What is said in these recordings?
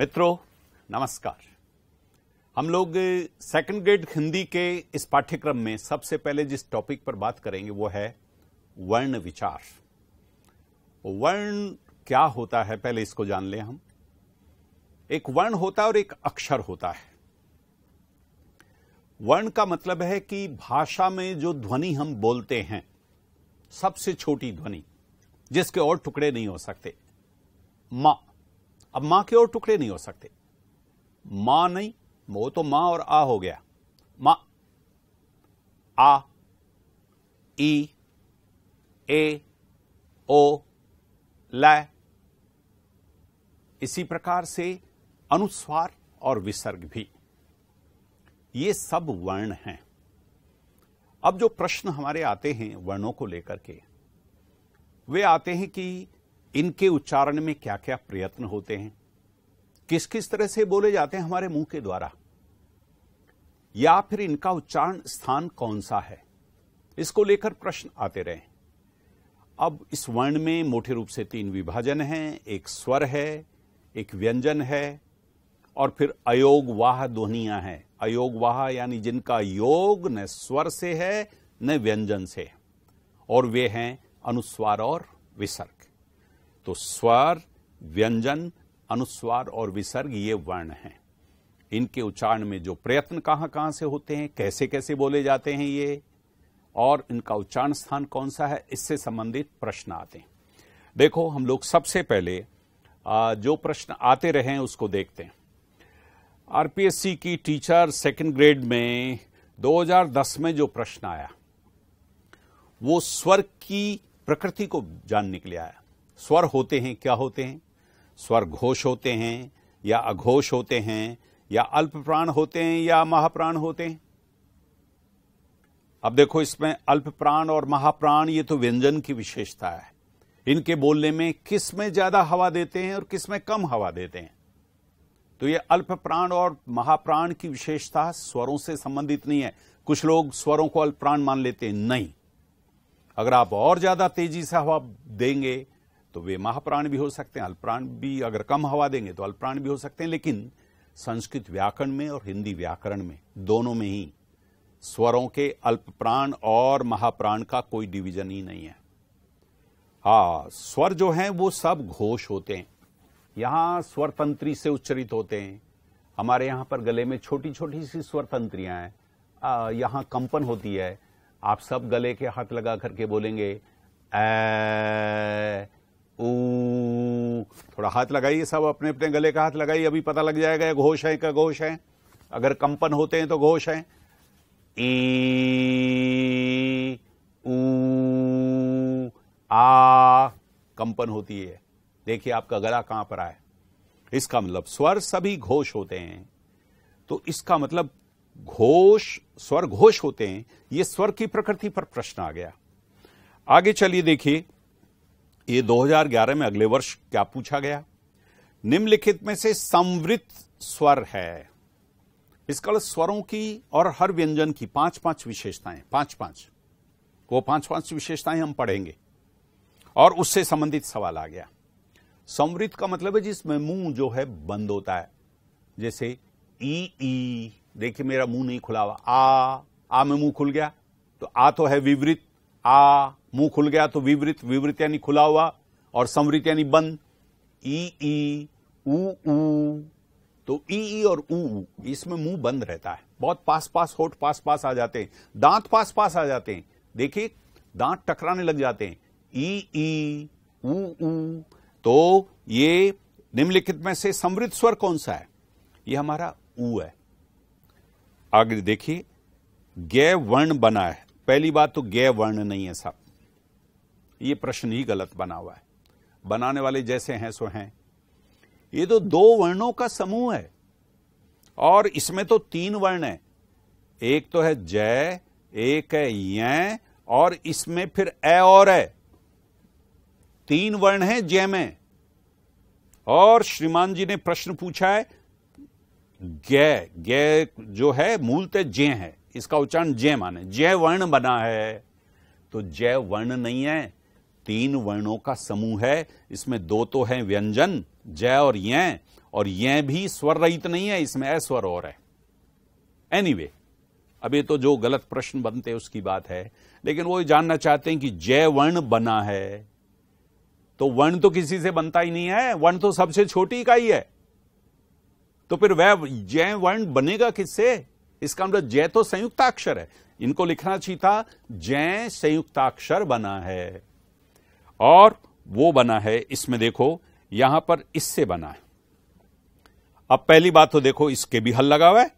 मित्रों नमस्कार हम लोग सेकंड ग्रेड हिंदी के इस पाठ्यक्रम में सबसे पहले जिस टॉपिक पर बात करेंगे वो है वर्ण विचार वर्ण क्या होता है पहले इसको जान लें हम एक वर्ण होता है और एक अक्षर होता है वर्ण का मतलब है कि भाषा में जो ध्वनि हम बोलते हैं सबसे छोटी ध्वनि जिसके और टुकड़े नहीं हो सकते मां अब मां के और टुकड़े नहीं हो सकते मां नहीं वो तो मां और आ हो गया मां आ ई ए ओ लय इसी प्रकार से अनुस्वार और विसर्ग भी ये सब वर्ण हैं अब जो प्रश्न हमारे आते हैं वर्णों को लेकर के वे आते हैं कि इनके उच्चारण में क्या क्या प्रयत्न होते हैं किस किस तरह से बोले जाते हैं हमारे मुंह के द्वारा या फिर इनका उच्चारण स्थान कौन सा है इसको लेकर प्रश्न आते रहे अब इस वर्ण में मोटे रूप से तीन विभाजन हैं एक स्वर है एक व्यंजन है और फिर अयोग वाह ध्वनिया है अयोग वाह यानी जिनका योग न स्वर से है न व्यंजन से और वे हैं अनुस्वार और विसर्ग तो स्वर व्यंजन अनुस्वार और विसर्ग ये वर्ण हैं इनके उच्चारण में जो प्रयत्न कहां कहां से होते हैं कैसे कैसे बोले जाते हैं ये और इनका उच्चारण स्थान कौन सा है इससे संबंधित प्रश्न आते हैं देखो हम लोग सबसे पहले जो प्रश्न आते रहे हैं उसको देखते हैं आरपीएससी की टीचर सेकंड ग्रेड में 2010 में जो प्रश्न आया वो स्वर की प्रकृति को जानने के लिए आया स्वर होते हैं क्या होते हैं स्वर घोष होते हैं या अघोष होते हैं या अल्प प्राण होते हैं या महाप्राण होते हैं अब देखो इसमें अल्प प्राण और महाप्राण ये तो व्यंजन की विशेषता है इनके बोलने में किस में ज्यादा हवा देते हैं और किस में कम हवा देते हैं तो ये अल्प प्राण और महाप्राण की विशेषता स्वरों से संबंधित नहीं है कुछ लोग स्वरों को अल्प प्राण मान लेते हैं नहीं अगर आप और ज्यादा तेजी से हवा देंगे तो वे महाप्राण भी हो सकते हैं अल्पप्राण भी अगर कम हवा देंगे तो अल्पप्राण भी हो सकते हैं लेकिन संस्कृत व्याकरण में और हिंदी व्याकरण में दोनों में ही स्वरों के अल्पप्राण और महाप्राण का कोई डिवीजन ही नहीं है हा स्वर जो हैं वो सब घोष होते हैं यहां स्वर तंत्री से उच्चरित होते हैं हमारे यहां पर गले में छोटी छोटी सी स्वर तंत्रियां हैं यहां कंपन होती है आप सब गले के हाथ लगा करके बोलेंगे ए थोड़ा हाथ लगाइए सब अपने अपने गले का हाथ लगाइए अभी पता लग जाएगा घोष है क्या घोष है अगर कंपन होते हैं तो घोष है ई आ कंपन होती है देखिए आपका गला कहां पर आए इसका मतलब स्वर सभी घोष होते हैं तो इसका मतलब घोष स्वर घोष होते हैं ये स्वर की प्रकृति पर प्रश्न आ गया आगे चलिए देखिए ये 2011 में अगले वर्ष क्या पूछा गया निम्नलिखित में से संवृत्त स्वर है इसका मतलब स्वरों की और हर व्यंजन की पांच पांच विशेषताएं पांच पांच वो पांच पांच विशेषताएं हम पढ़ेंगे और उससे संबंधित सवाल आ गया संवृत्त का मतलब है जिसमें मुंह जो है बंद होता है जैसे ई ई देखिए मेरा मुंह नहीं खुला हुआ आ आ में मुंह खुल गया तो आ तो है विवृत आ मुंह खुल गया तो विवृत विवृत यानी खुला हुआ और समृत यानी बंद ई ई ऊ तो ई ई और ऊ इसमें मुंह बंद रहता है बहुत पास पास होठ पास पास आ जाते हैं दांत पास पास आ जाते हैं देखिए दांत टकराने लग जाते हैं ई ई ऊ तो ये निम्नलिखित में से समृद्ध स्वर कौन सा है ये हमारा ऊ है आगे देखिए गै वर्ण बना है पहली बात तो गै वर्ण नहीं है साहब ये प्रश्न ही गलत बना हुआ है बनाने वाले जैसे हैं सो हैं ये तो दो वर्णों का समूह है और इसमें तो तीन वर्ण है एक तो है जय एक है य और इसमें फिर ए और है तीन वर्ण है जय में और श्रीमान जी ने प्रश्न पूछा है गै गै जो है मूलतः जय है इसका उच्चारण जय माने जय वर्ण बना है तो जय वर्ण नहीं है तीन वर्णों का समूह है इसमें दो तो है व्यंजन जय और ये और ये भी स्वर रहित नहीं है इसमें अस्वर और है एनीवे anyway, अब ये तो जो गलत प्रश्न बनते हैं उसकी बात है लेकिन वो जानना चाहते हैं कि जय वर्ण बना है तो वर्ण तो किसी से बनता ही नहीं है वर्ण तो सबसे छोटी इकाई है तो फिर वह जय वर्ण बनेगा किससे इसका मतलब जय तो संयुक्ताक्षर है इनको लिखना चाहिए था जय संयुक्ताक्षर बना है और वो बना है इसमें देखो यहां पर इससे बना है अब पहली बात तो देखो इसके भी हल लगा हुआ है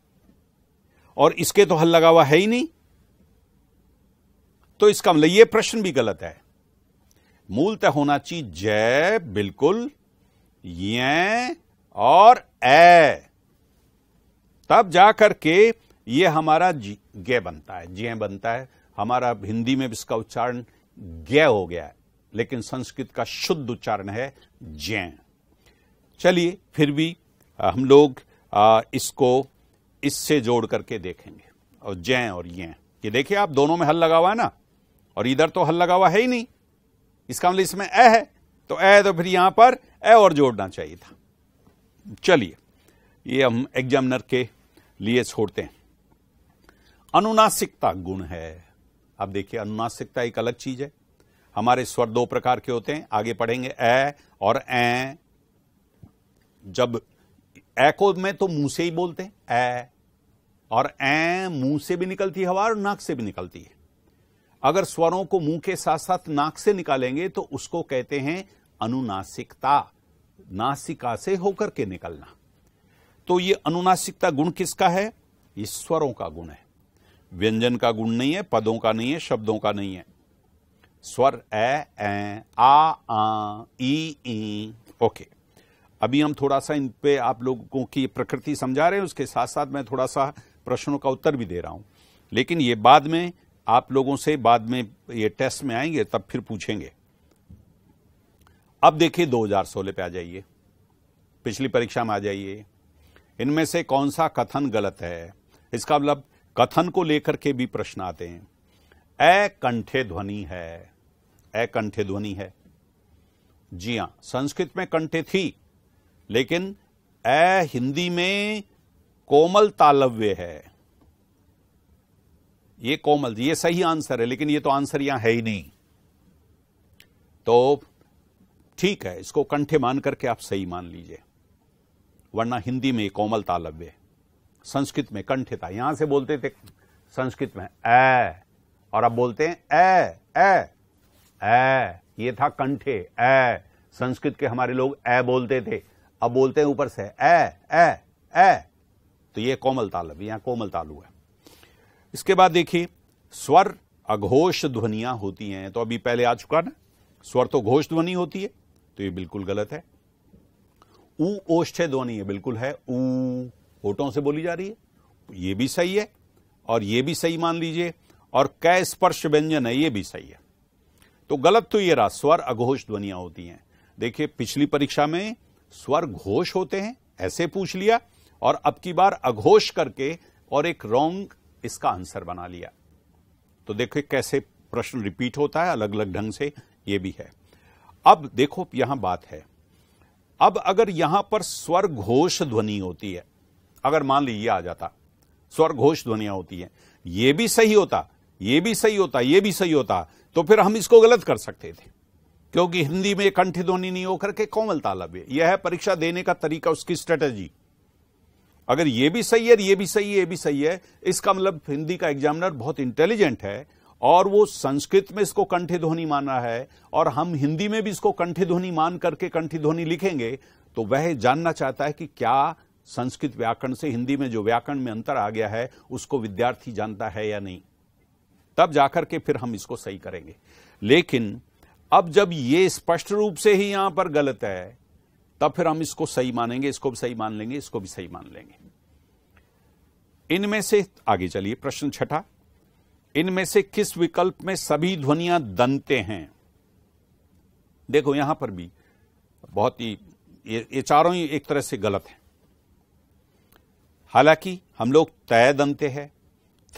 और इसके तो हल लगा हुआ है ही नहीं तो इसका मतलब यह प्रश्न भी गलत है मूलतः होना चाहिए जय बिल्कुल ये और ए तब जाकर के ये हमारा गय बनता है जय बनता है हमारा हिंदी में इसका उच्चारण गय हो गया है लेकिन संस्कृत का शुद्ध उच्चारण है जय चलिए फिर भी हम लोग इसको इससे जोड़ करके देखेंगे और जय और ये ये देखिए आप दोनों में हल लगा हुआ है ना और इधर तो हल लगा हुआ है ही नहीं इसका मतलब इसमें ए है तो ए तो फिर यहां पर ए और जोड़ना चाहिए था चलिए ये हम एग्जामिनर के लिए छोड़ते हैं अनुनासिकता गुण है अब देखिए अनुनासिकता एक अलग चीज है हमारे स्वर दो प्रकार के होते हैं आगे पढ़ेंगे ए और ए जब ए को में तो मुंह से ही बोलते हैं ए और ए मुंह से भी निकलती है हवा और नाक से भी निकलती है अगर स्वरों को मुंह के साथ साथ नाक से निकालेंगे तो उसको कहते हैं अनुनासिकता नासिका से होकर के निकलना तो ये अनुनासिकता गुण किसका है ये स्वरों का गुण है व्यंजन का गुण नहीं है पदों का नहीं है शब्दों का नहीं है स्वर ए ए आ आ ई ई ओके अभी हम थोड़ा सा इन पे आप लोगों की प्रकृति समझा रहे हैं उसके साथ साथ मैं थोड़ा सा प्रश्नों का उत्तर भी दे रहा हूं लेकिन ये बाद में आप लोगों से बाद में ये टेस्ट में आएंगे तब फिर पूछेंगे अब देखिए 2016 पे आ जाइए पिछली परीक्षा में आ जाइए इनमें से कौन सा कथन गलत है इसका मतलब कथन को लेकर के भी प्रश्न आते हैं अकंठे ध्वनि है अकंठे ध्वनि है जी हां संस्कृत में कंठे थी लेकिन अ हिंदी में कोमल तालव्य है ये कोमल ये सही आंसर है लेकिन ये तो आंसर यहां है ही नहीं तो ठीक है इसको कंठे मान करके आप सही मान लीजिए वरना हिंदी में कोमल तालव्य है संस्कृत में कंठिता यहां से बोलते थे संस्कृत में ए और अब बोलते हैं ए ए ए ये था कंठे ए संस्कृत के हमारे लोग ए बोलते थे अब बोलते हैं ऊपर से ए ए ए तो ये कोमल अभी यहां कोमल तालु है इसके बाद देखिए स्वर अघोष ध्वनियां होती हैं तो अभी पहले आ चुका ना स्वर तो घोष ध्वनि होती है तो ये बिल्कुल गलत है ऊ ओष्ठ ध्वनि बिल्कुल है ऊ होठों से बोली जा रही है ये भी सही है और ये भी सही मान लीजिए और कै स्पर्श व्यंजन है ये भी सही है तो गलत तो ये रहा स्वर अघोष ध्वनियां होती हैं देखिए पिछली परीक्षा में स्वर घोष होते हैं ऐसे पूछ लिया और अब की बार अघोष करके और एक रॉन्ग इसका आंसर बना लिया तो देखिए कैसे प्रश्न रिपीट होता है अलग अलग ढंग से ये भी है अब देखो यहां बात है अब अगर यहां पर स्वर घोष ध्वनि होती है अगर मान लीजिए आ जाता स्वर घोष ध्वनिया होती है ये भी सही होता ये भी सही होता ये भी सही होता तो फिर हम इसको गलत कर सकते थे क्योंकि हिंदी में कंठ ध्वनि नहीं होकर के कोमल तालब है यह है परीक्षा देने का तरीका उसकी स्ट्रेटेजी अगर यह भी सही है यह भी सही है यह भी सही है इसका मतलब हिंदी का एग्जामिनर बहुत इंटेलिजेंट है और वो संस्कृत में इसको कंठ ध्वनि माना है और हम हिंदी में भी इसको कंठ ध्वनि मान करके कंठ ध्वनि लिखेंगे तो वह जानना चाहता है कि क्या संस्कृत व्याकरण से हिंदी में जो व्याकरण में अंतर आ गया है उसको विद्यार्थी जानता है या नहीं तब जाकर के फिर हम इसको सही करेंगे लेकिन अब जब ये स्पष्ट रूप से ही यहां पर गलत है तब फिर हम इसको सही मानेंगे इसको भी सही मान लेंगे इसको भी सही मान लेंगे इनमें से आगे चलिए प्रश्न छठा इनमें से किस विकल्प में सभी ध्वनियां दनते हैं देखो यहां पर भी बहुत ही ये, ये चारों ही एक तरह से गलत है हालांकि हम लोग तय दंते है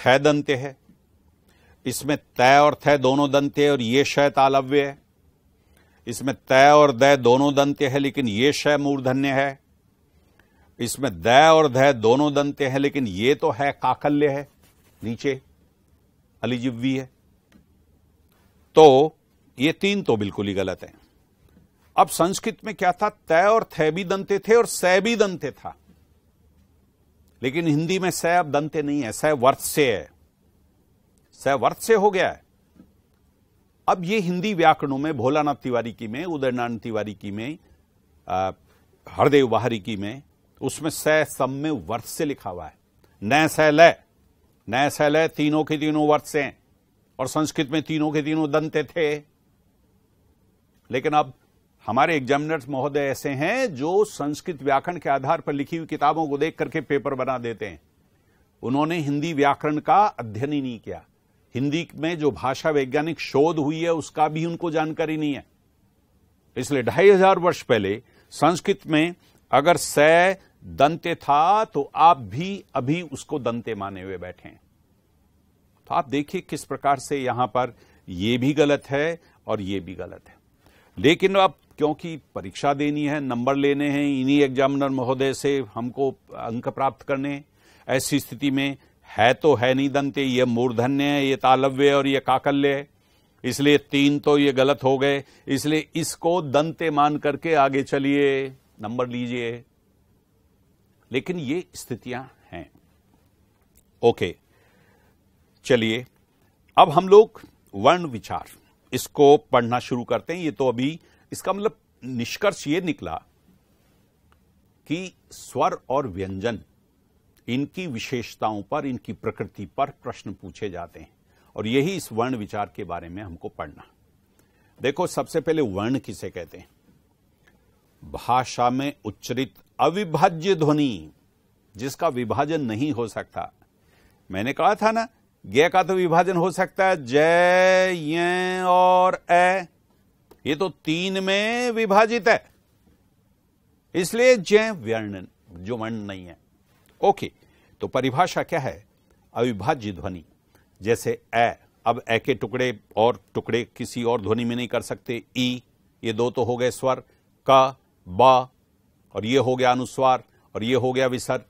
थय दंते है इसमें तय और थय दोनों दंते और ये शय तालव्य है इसमें तय और दय दोनों दंते हैं लेकिन ये शय मूर्धन्य है इसमें दय और धय दोनों दंते हैं लेकिन ये तो है काकल्य है नीचे अलीजिवी है तो ये तीन तो बिल्कुल ही गलत है अब संस्कृत में क्या था तय और थय भी दंते थे और सय भी दंते था लेकिन हिंदी में सह अब दंते नहीं है स वर्थ से है स वर्थ से हो गया है अब ये हिंदी व्याकरणों में भोलानाथ तिवारी की में उदयनारायण तिवारी की में हरदेव बहारी की में उसमें सह सम में वर्थ से लिखा हुआ है नय सह लय न सह लय तीनों के तीनों वर्थ से और संस्कृत में तीनों के तीनों दंते थे लेकिन अब हमारे एग्जामिनर्स महोदय ऐसे हैं जो संस्कृत व्याकरण के आधार पर लिखी हुई किताबों को देख करके पेपर बना देते हैं उन्होंने हिंदी व्याकरण का अध्ययन ही नहीं किया हिंदी में जो भाषा वैज्ञानिक शोध हुई है उसका भी उनको जानकारी नहीं है इसलिए ढाई हजार वर्ष पहले संस्कृत में अगर स दंते था तो आप भी अभी उसको दंते माने हुए बैठे हैं तो आप देखिए किस प्रकार से यहां पर यह भी गलत है और यह भी गलत है लेकिन अब क्योंकि परीक्षा देनी है नंबर लेने हैं इन्हीं एग्जामिनर महोदय से हमको अंक प्राप्त करने ऐसी स्थिति में है तो है नहीं दंते ये मूर्धन्य है ये तालव्य और ये काकल्य है इसलिए तीन तो ये गलत हो गए इसलिए इसको दंते मान करके आगे चलिए नंबर लीजिए लेकिन ये स्थितियां हैं ओके चलिए अब हम लोग वर्ण विचार इसको पढ़ना शुरू करते हैं ये तो अभी इसका मतलब निष्कर्ष ये निकला कि स्वर और व्यंजन इनकी विशेषताओं पर इनकी प्रकृति पर प्रश्न पूछे जाते हैं और यही इस वर्ण विचार के बारे में हमको पढ़ना देखो सबसे पहले वर्ण किसे कहते हैं भाषा में उच्चरित अविभाज्य ध्वनि जिसका विभाजन नहीं हो सकता मैंने कहा था ना ज्ञ का तो विभाजन हो सकता है जय और ए ये तो तीन में विभाजित है इसलिए जय व्यर्ण जो वर्ण नहीं है ओके तो परिभाषा क्या है अविभाज्य ध्वनि जैसे ए अब ए के टुकड़े और टुकड़े किसी और ध्वनि में नहीं कर सकते ई ये दो तो हो गए स्वर क बा और ये हो गया अनुस्वार और ये हो गया विसर्ग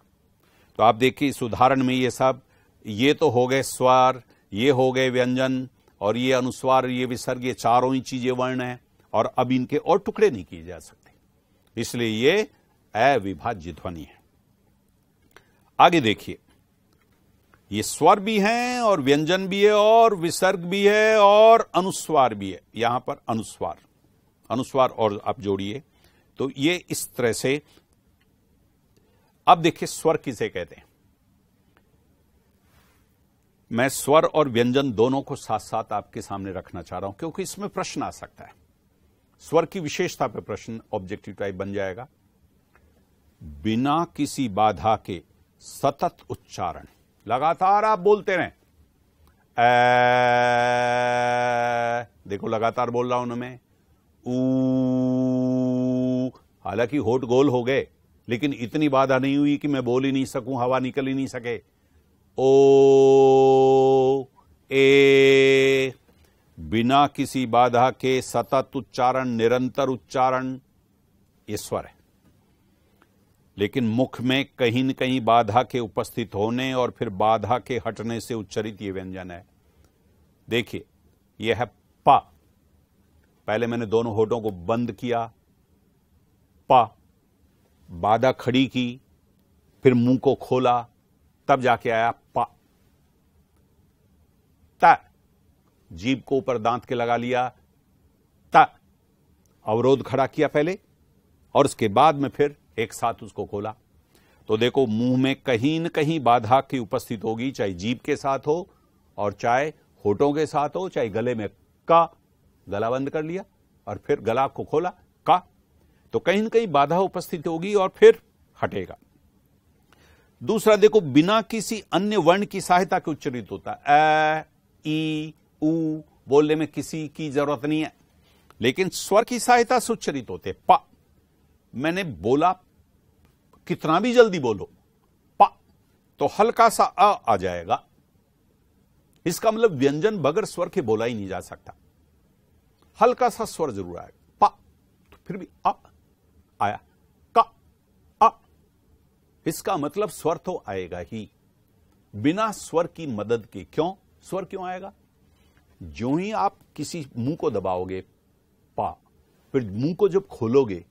तो आप देखिए इस उदाहरण में ये सब ये तो हो गए स्वर ये हो गए व्यंजन और ये अनुस्वार ये विसर्ग ये चारों ही चीजें वर्ण है और अब इनके और टुकड़े नहीं किए जा सकते इसलिए ये अविभाज्य ध्वनि है आगे देखिए ये स्वर भी हैं और व्यंजन भी है और विसर्ग भी है और अनुस्वार भी है यहां पर अनुस्वार अनुस्वार और आप जोड़िए तो ये इस तरह से अब देखिए स्वर किसे कहते हैं मैं स्वर और व्यंजन दोनों को साथ साथ आपके सामने रखना चाह रहा हूं क्योंकि इसमें प्रश्न आ सकता है स्वर की विशेषता पर प्रश्न ऑब्जेक्टिव टाइप बन जाएगा बिना किसी बाधा के सतत उच्चारण लगातार आप बोलते रहें ए, देखो लगातार बोल रहा हूं मैं ऊ हालांकि होठ गोल हो गए लेकिन इतनी बाधा नहीं हुई कि मैं बोल ही नहीं सकूं हवा निकल ही नहीं सके ओ ए बिना किसी बाधा के सतत उच्चारण निरंतर उच्चारण ईश्वर है लेकिन मुख में कहीं न कहीं बाधा के उपस्थित होने और फिर बाधा के हटने से उच्चरित ये व्यंजन है देखिए यह है प पहले मैंने दोनों होठों को बंद किया प बाधा खड़ी की फिर मुंह को खोला तब जाके आया प ता जीप को ऊपर दांत के लगा लिया ता अवरोध खड़ा किया पहले और उसके बाद में फिर एक साथ उसको खोला तो देखो मुंह में कहीं न कहीं बाधा की उपस्थित होगी चाहे जीप के साथ हो और चाहे होठों के साथ हो चाहे गले में का गला बंद कर लिया और फिर गला को खोला का तो कहीं न कहीं बाधा उपस्थित होगी और फिर हटेगा दूसरा देखो बिना किसी अन्य वर्ण की सहायता के उच्चरित होता है ए ई ऊ बोलने में किसी की जरूरत नहीं है लेकिन स्वर की सहायता से उच्चरित होते प मैंने बोला कितना भी जल्दी बोलो प तो हल्का सा अ आ जाएगा इसका मतलब व्यंजन बगैर स्वर के बोला ही नहीं जा सकता हल्का सा स्वर जरूर आएगा प तो फिर भी अ आया क अ इसका मतलब स्वर तो आएगा ही बिना स्वर की मदद के क्यों स्वर क्यों आएगा जो ही आप किसी मुंह को दबाओगे पा फिर मुंह को जब खोलोगे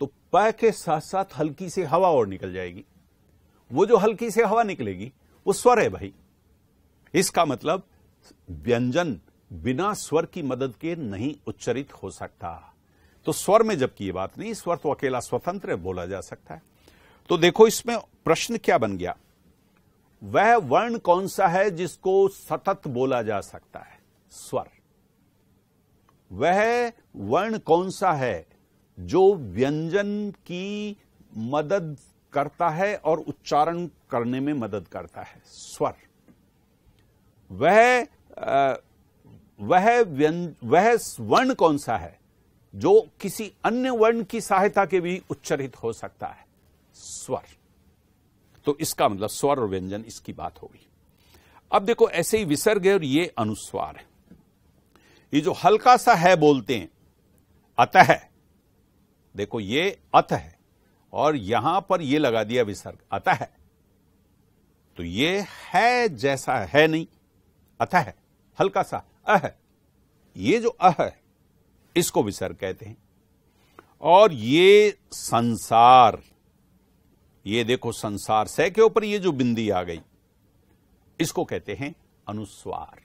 तो प के साथ साथ हल्की से हवा और निकल जाएगी वो जो हल्की से हवा निकलेगी वो स्वर है भाई इसका मतलब व्यंजन बिना स्वर की मदद के नहीं उच्चरित हो सकता तो स्वर में जबकि ये बात नहीं स्वर तो अकेला स्वतंत्र बोला जा सकता है तो देखो इसमें प्रश्न क्या बन गया वह वर्ण कौन सा है जिसको सतत बोला जा सकता है स्वर वह वर्ण कौन सा है जो व्यंजन की मदद करता है और उच्चारण करने में मदद करता है स्वर वह वह वह वर्ण कौन सा है जो किसी अन्य वर्ण की सहायता के भी उच्चरित हो सकता है स्वर तो इसका मतलब स्वर और व्यंजन इसकी बात होगी अब देखो ऐसे ही विसर्ग और ये अनुस्वार है ये जो हल्का सा है बोलते हैं अतः है। देखो ये अत है और यहां पर ये लगा दिया विसर्ग अतः है तो ये है जैसा है नहीं अतः है हल्का सा अह ये जो अह है इसको विसर्ग कहते हैं और ये संसार ये देखो संसार से के ऊपर ये जो बिंदी आ गई इसको कहते हैं अनुस्वार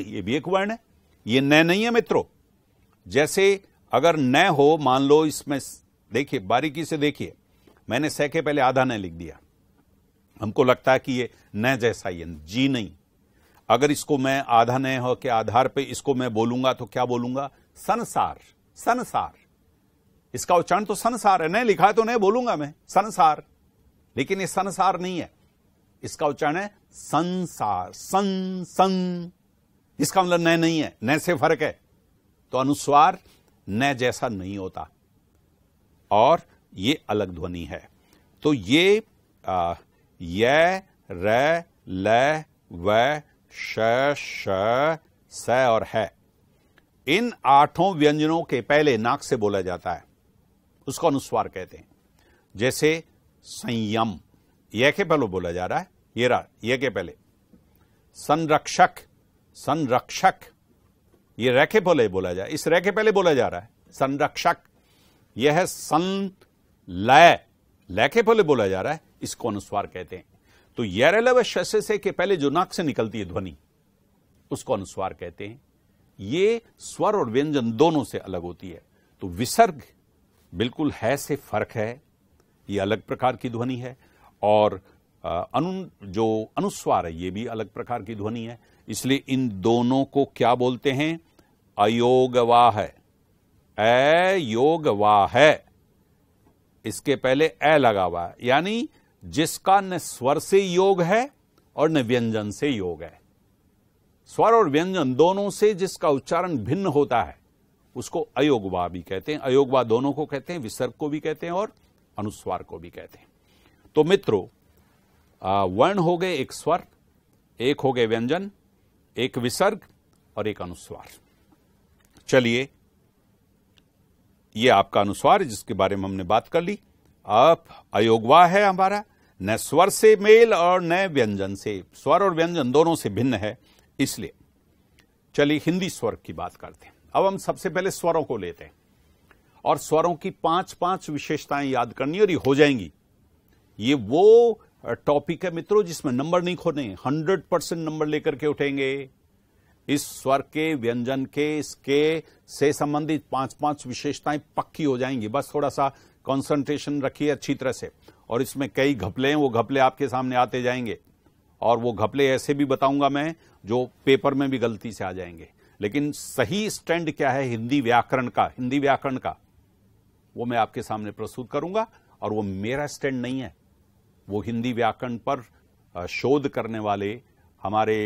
ये भी एक वर्ण है ये न नहीं है मित्रों जैसे अगर न हो मान लो इसमें देखिए बारीकी से देखिए मैंने सह के पहले आधा न लिख दिया हमको लगता है कि ये न जैसा ये जी नहीं अगर इसको मैं आधा न हो के आधार पे इसको मैं बोलूंगा तो क्या बोलूंगा संसार संसार इसका उच्चारण तो संसार है न लिखा है तो नहीं बोलूंगा मैं संसार लेकिन ये संसार नहीं है इसका उच्चारण है संसार सन सन इसका मतलब न नहीं है न से फर्क है तो अनुस्वार न जैसा नहीं होता और ये अलग ध्वनि है तो ये आ, ये र ल व श श स और है इन आठों व्यंजनों के पहले नाक से बोला जाता है उसको अनुस्वार कहते हैं जैसे संयम यह के पहले बोला जा रहा है ये रहा यह के पहले संरक्षक संरक्षक ये रेखे पहले बोला जाए इस रेखे पहले बोला जा रहा है संरक्षक यह है सन लय लय पहले बोला जा रहा है इसको अनुस्वार कहते हैं तो यरेलव शस्य के पहले जो नाक से निकलती है ध्वनि उसको अनुस्वार कहते हैं ये स्वर और व्यंजन दोनों से अलग होती है तो विसर्ग बिल्कुल है से फर्क है ये अलग प्रकार की ध्वनि है और अनु जो अनुस्वार है ये भी अलग प्रकार की ध्वनि है इसलिए इन दोनों को क्या बोलते हैं अयोगवाह अयोगवाह इसके पहले अ लगा हुआ है यानी जिसका न स्वर से योग है और न व्यंजन से योग है स्वर और व्यंजन दोनों से जिसका उच्चारण भिन्न होता है उसको अयोगवा भी कहते हैं अयोगवा दोनों को कहते हैं विसर्ग को भी कहते हैं और अनुस्वार को भी कहते हैं तो मित्रों वर्ण हो गए एक स्वर एक हो गए व्यंजन एक विसर्ग और एक अनुस्वार चलिए यह आपका अनुस्वार है जिसके बारे में हमने बात कर ली अब अयोगवा है हमारा न स्वर से मेल और न व्यंजन से स्वर और व्यंजन दोनों से भिन्न है इसलिए चलिए हिंदी स्वर की बात करते हैं अब हम सबसे पहले स्वरों को लेते हैं और स्वरों की पांच पांच विशेषताएं याद करनी और ये हो जाएंगी ये वो टॉपिक है मित्रों जिसमें नंबर नहीं खोने हंड्रेड परसेंट नंबर लेकर के उठेंगे इस स्वर के व्यंजन के इसके से संबंधित पांच पांच विशेषताएं पक्की हो जाएंगी बस थोड़ा सा कंसंट्रेशन रखिए अच्छी तरह से और इसमें कई घपले हैं वो घपले आपके सामने आते जाएंगे और वो घपले ऐसे भी बताऊंगा मैं जो पेपर में भी गलती से आ जाएंगे लेकिन सही स्टैंड क्या है हिंदी व्याकरण का हिंदी व्याकरण का वो मैं आपके सामने प्रस्तुत करूंगा और वो मेरा स्टैंड नहीं है वो हिंदी व्याकरण पर शोध करने वाले हमारे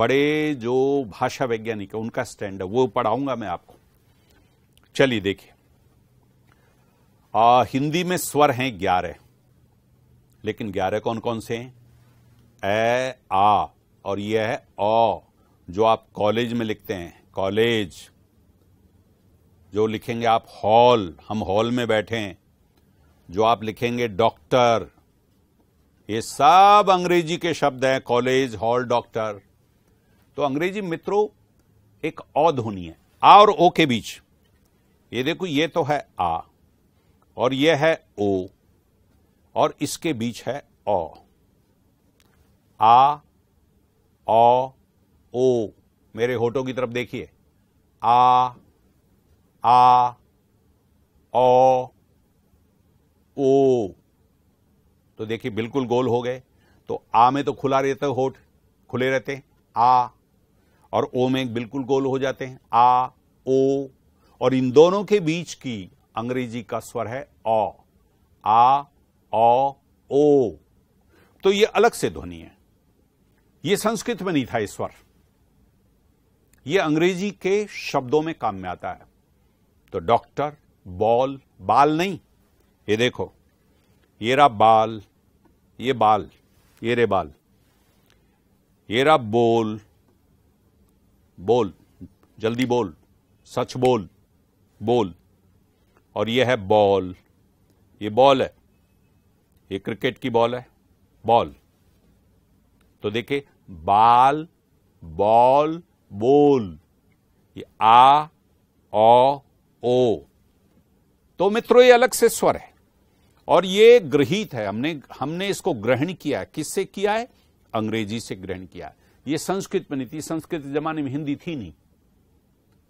बड़े जो भाषा वैज्ञानिक है उनका स्टैंड है वो पढ़ाऊंगा मैं आपको चलिए देखिए हिंदी में स्वर हैं ग्यारह लेकिन ग्यारह कौन कौन से हैं ए आ और यह है ओ जो आप कॉलेज में लिखते हैं कॉलेज जो लिखेंगे आप हॉल हम हॉल में बैठे हैं जो आप लिखेंगे डॉक्टर ये सब अंग्रेजी के शब्द हैं कॉलेज हॉल डॉक्टर तो अंग्रेजी मित्रों एक औध होनी है आ और ओ के बीच ये देखो ये तो है आ और ये है ओ और इसके बीच है ओ आ ओ ओ मेरे होठों की तरफ देखिए आ आ ओ, ओ तो देखिए बिल्कुल गोल हो गए तो आ में तो खुला रहता होठ खुले रहते हैं आ और ओ में बिल्कुल गोल हो जाते हैं आ ओ और इन दोनों के बीच की अंग्रेजी का स्वर है अ आ ओ ओ तो ये अलग से ध्वनि है ये संस्कृत में नहीं था ये स्वर ये अंग्रेजी के शब्दों में काम में आता है तो डॉक्टर बॉल बाल नहीं ये देखो ये रहा बाल ये बाल ये रे बाल ये रहा बोल बोल जल्दी बोल सच बोल बोल और ये है बॉल ये बॉल है ये क्रिकेट की बॉल है बॉल तो देखे बाल बॉल बोल ये आ ओ ओ तो मित्रों ये अलग से स्वर है और ये गृहित है हमने हमने इसको ग्रहण किया है किससे किया है अंग्रेजी से ग्रहण किया है ये संस्कृत में नहीं थी संस्कृत जमाने में हिंदी थी नहीं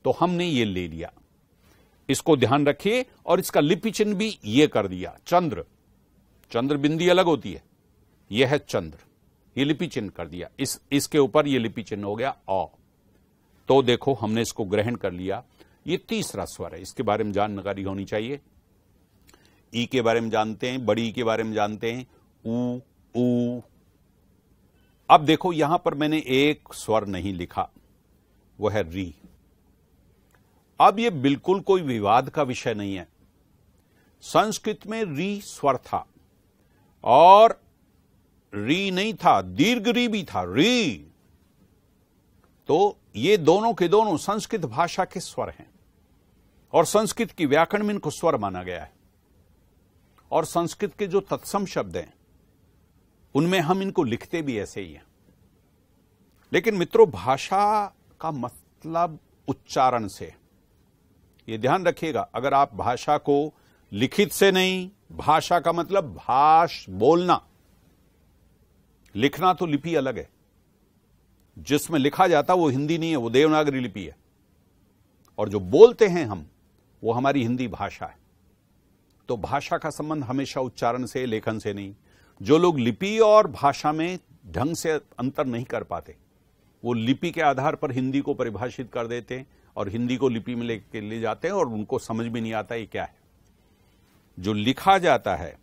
तो हमने ये ले लिया इसको ध्यान रखिए और इसका लिपि चिन्ह भी ये कर दिया चंद्र चंद्र बिंदी अलग होती है यह है चंद्र ये लिपि चिन्ह कर दिया इस इसके ऊपर ये लिपि चिन्ह हो गया अ तो देखो हमने इसको ग्रहण कर लिया ये तीसरा स्वर है इसके बारे में जानकारी होनी चाहिए ई के बारे में जानते हैं बड़ी के बारे में जानते हैं ऊ ऊ अब देखो यहां पर मैंने एक स्वर नहीं लिखा वह है री अब यह बिल्कुल कोई विवाद का विषय नहीं है संस्कृत में री स्वर था और री नहीं था दीर्घ री भी था री तो ये दोनों के दोनों संस्कृत भाषा के स्वर हैं और संस्कृत की व्याकरण में इनको स्वर माना गया है और संस्कृत के जो तत्सम शब्द हैं उनमें हम इनको लिखते भी ऐसे ही हैं लेकिन मित्रों भाषा का मतलब उच्चारण से ये ध्यान रखिएगा अगर आप भाषा को लिखित से नहीं भाषा का मतलब भाष बोलना लिखना तो लिपि अलग है जिसमें लिखा जाता वो हिंदी नहीं है वो देवनागरी लिपि है और जो बोलते हैं हम वो हमारी हिंदी भाषा है तो भाषा का संबंध हमेशा उच्चारण से लेखन से नहीं जो लोग लिपि और भाषा में ढंग से अंतर नहीं कर पाते वो लिपि के आधार पर हिंदी को परिभाषित कर देते हैं और हिंदी को लिपि में लेके ले जाते हैं और उनको समझ भी नहीं आता ये क्या है जो लिखा जाता है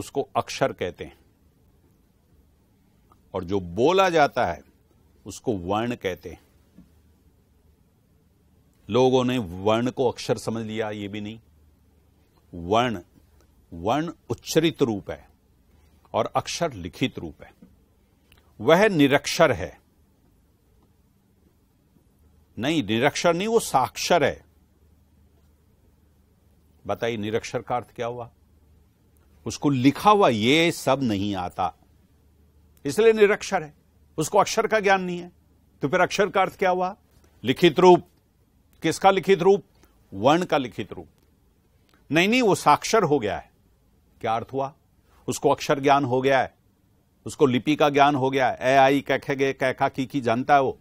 उसको अक्षर कहते हैं और जो बोला जाता है उसको वर्ण कहते हैं लोगों ने वर्ण को अक्षर समझ लिया ये भी नहीं वर्ण वर्ण उच्चरित रूप है और अक्षर लिखित रूप है वह निरक्षर है नहीं निरक्षर नहीं वो साक्षर है बताइए निरक्षर का अर्थ क्या हुआ उसको लिखा हुआ ये सब नहीं आता इसलिए निरक्षर है उसको अक्षर का ज्ञान नहीं है तो फिर अक्षर का अर्थ क्या हुआ लिखित रूप किसका लिखित रूप वर्ण का लिखित रूप नहीं नहीं वो साक्षर हो गया है क्या अर्थ हुआ उसको अक्षर ज्ञान हो गया है उसको लिपि का ज्ञान हो गया है ए आई कैखे गए कैखा की की जानता है वो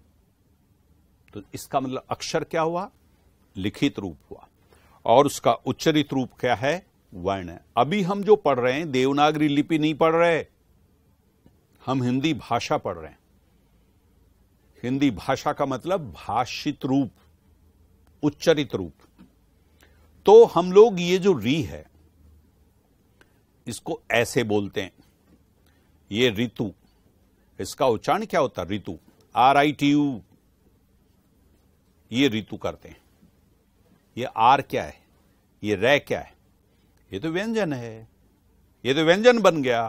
तो इसका मतलब अक्षर क्या हुआ लिखित रूप हुआ और उसका उच्चरित रूप क्या है वर्ण अभी हम जो पढ़ रहे हैं देवनागरी लिपि नहीं पढ़ रहे हम हिंदी भाषा पढ़ रहे हैं हिंदी भाषा का मतलब भाषित रूप उच्चरित रूप तो हम लोग ये जो री है इसको ऐसे बोलते हैं ये ऋतु इसका उच्चारण क्या होता ऋतु आर आई टी यू ये ऋतु करते हैं ये आर क्या है ये रे क्या है ये तो व्यंजन है ये तो व्यंजन बन गया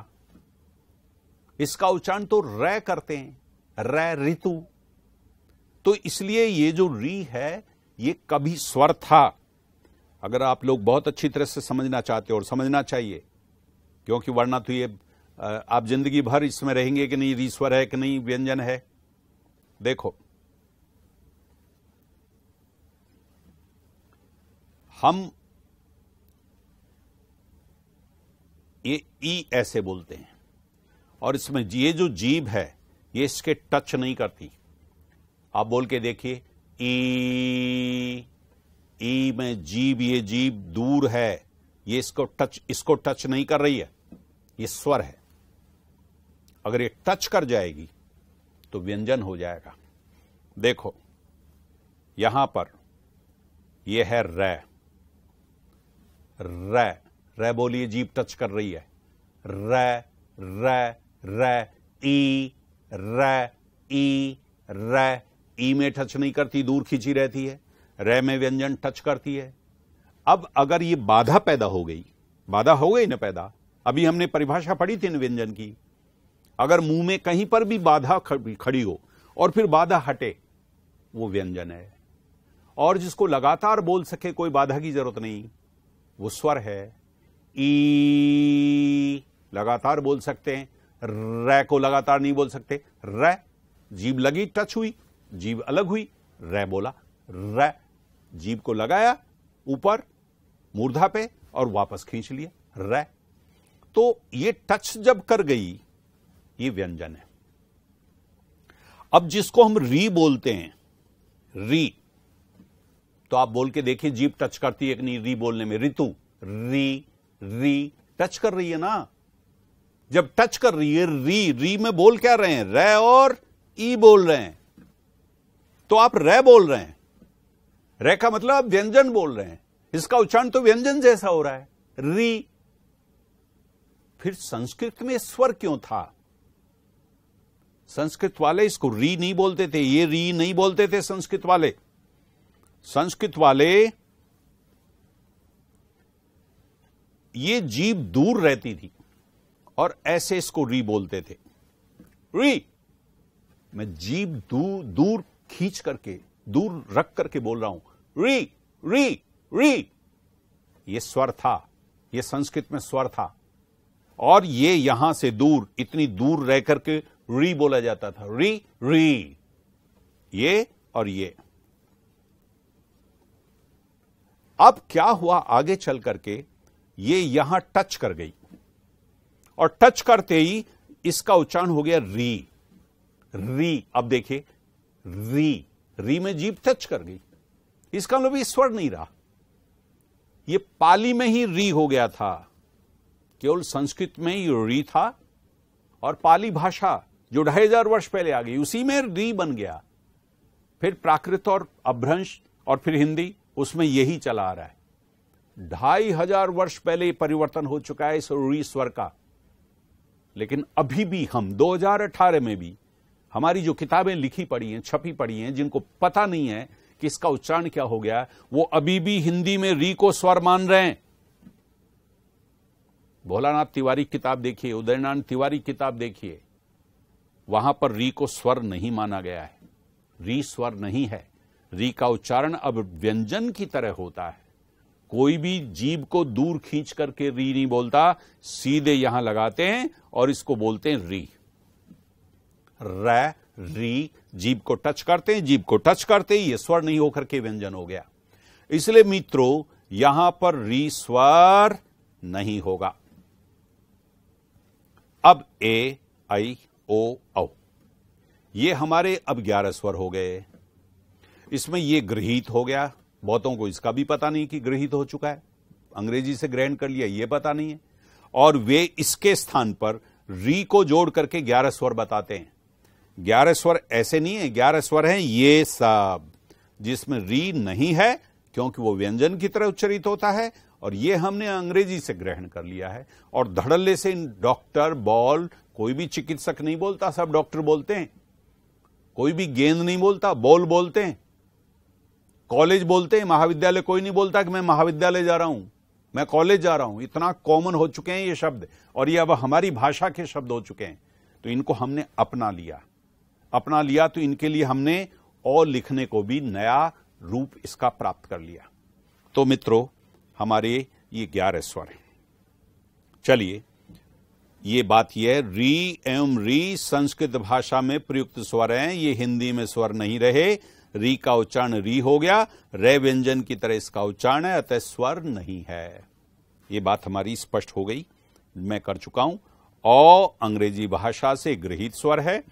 इसका उच्चारण तो रे करते हैं रे ऋतु तो इसलिए ये जो री है ये कभी स्वर था अगर आप लोग बहुत अच्छी तरह से समझना चाहते हो और समझना चाहिए क्योंकि वरना तो ये आप जिंदगी भर इसमें रहेंगे कि नहीं रीश्वर है कि नहीं व्यंजन है देखो हम ये ई ऐसे बोलते हैं और इसमें ये जो जीभ है ये इसके टच नहीं करती आप बोल के देखिए ई ई में जीभ ये जीव दूर है ये इसको टच इसको टच नहीं कर रही है ये स्वर है अगर ये टच कर जाएगी तो व्यंजन हो जाएगा देखो यहां पर ये है र र र बोलिए जीप टच कर रही है र र र ई र ई र ई में टच नहीं करती दूर खींची रहती है में व्यंजन टच करती है अब अगर ये बाधा पैदा हो गई बाधा हो गई ना पैदा अभी हमने परिभाषा पढ़ी थी न व्यंजन की अगर मुंह में कहीं पर भी बाधा खड़ी हो और फिर बाधा हटे वो व्यंजन है और जिसको लगातार बोल सके कोई बाधा की जरूरत नहीं वो स्वर है ई लगातार बोल सकते हैं र को लगातार नहीं बोल सकते र जीव लगी टच हुई जीव अलग हुई र बोला र जीप को लगाया ऊपर मुर्धा पे और वापस खींच लिया रै तो ये टच जब कर गई ये व्यंजन है अब जिसको हम री बोलते हैं री तो आप बोल के देखिए जीप टच करती है कि नहीं री बोलने में ऋतु री री टच कर रही है ना जब टच कर रही है री री में बोल क्या रहे हैं रे और ई बोल रहे हैं तो आप रे बोल रहे हैं रे का मतलब आप व्यंजन बोल रहे हैं इसका उच्चारण तो व्यंजन जैसा हो रहा है री फिर संस्कृत में स्वर क्यों था संस्कृत वाले इसको री नहीं बोलते थे ये री नहीं बोलते थे संस्कृत वाले संस्कृत वाले ये जीव दूर रहती थी और ऐसे इसको री बोलते थे री मैं जीव दूर दूर खींच करके दूर रख करके बोल रहा हूं री री री ये स्वर था ये संस्कृत में स्वर था और ये यहां से दूर इतनी दूर रह करके री बोला जाता था री री ये और ये अब क्या हुआ आगे चल करके ये यहां टच कर गई और टच करते ही इसका उच्चारण हो गया री री अब देखिए री री में जीप टच कर गई इसका मतलब स्वर नहीं रहा यह पाली में ही री हो गया था केवल संस्कृत में ही री था और पाली भाषा जो ढाई हजार वर्ष पहले आ गई उसी में री बन गया फिर प्राकृत और अभ्रंश और फिर हिंदी उसमें यही चला आ रहा है ढाई हजार वर्ष पहले परिवर्तन हो चुका है इस री स्वर का लेकिन अभी भी हम 2018 में भी हमारी जो किताबें लिखी पड़ी हैं छपी पड़ी हैं जिनको पता नहीं है कि इसका उच्चारण क्या हो गया वो अभी भी हिंदी में री को स्वर मान रहे हैं भोलानाथ तिवारी किताब देखिए उदयनारायण तिवारी किताब देखिए वहां पर री को स्वर नहीं माना गया है री स्वर नहीं है री का उच्चारण अब व्यंजन की तरह होता है कोई भी जीव को दूर खींच करके री नहीं बोलता सीधे यहां लगाते हैं और इसको बोलते हैं री र री जीभ को टच करते हैं जीभ को टच करते ही ये स्वर नहीं होकर के व्यंजन हो गया इसलिए मित्रों यहां पर री स्वर नहीं होगा अब ए आई ओ औ ये हमारे अब ग्यारह स्वर हो गए इसमें ये गृहित हो गया बहुतों को इसका भी पता नहीं कि गृहित हो चुका है अंग्रेजी से ग्रहण कर लिया ये पता नहीं है और वे इसके स्थान पर री को जोड़ करके ग्यारह स्वर बताते हैं ग्यारह स्वर ऐसे नहीं है ग्यारह स्वर हैं ये सब जिसमें री नहीं है क्योंकि वो व्यंजन की तरह उच्चरित होता है और ये हमने अंग्रेजी से ग्रहण कर लिया है और धड़ल्ले से डॉक्टर बॉल कोई भी चिकित्सक नहीं बोलता सब डॉक्टर बोलते हैं कोई भी गेंद नहीं बोलता बॉल बोलते हैं कॉलेज बोलते हैं महाविद्यालय कोई नहीं बोलता कि मैं महाविद्यालय जा रहा हूं मैं कॉलेज जा रहा हूं इतना कॉमन हो चुके हैं ये शब्द और ये अब हमारी भाषा के शब्द हो चुके हैं तो इनको हमने अपना लिया अपना लिया तो इनके लिए हमने और लिखने को भी नया रूप इसका प्राप्त कर लिया तो मित्रों हमारे ये ग्यारह स्वर हैं चलिए ये बात यह री एवं री संस्कृत भाषा में प्रयुक्त स्वर हैं ये हिंदी में स्वर नहीं रहे री का उच्चारण री हो गया रे व्यंजन की तरह इसका उच्चारण है अतः स्वर नहीं है ये बात हमारी स्पष्ट हो गई मैं कर चुका हूं अ अंग्रेजी भाषा से गृहित स्वर है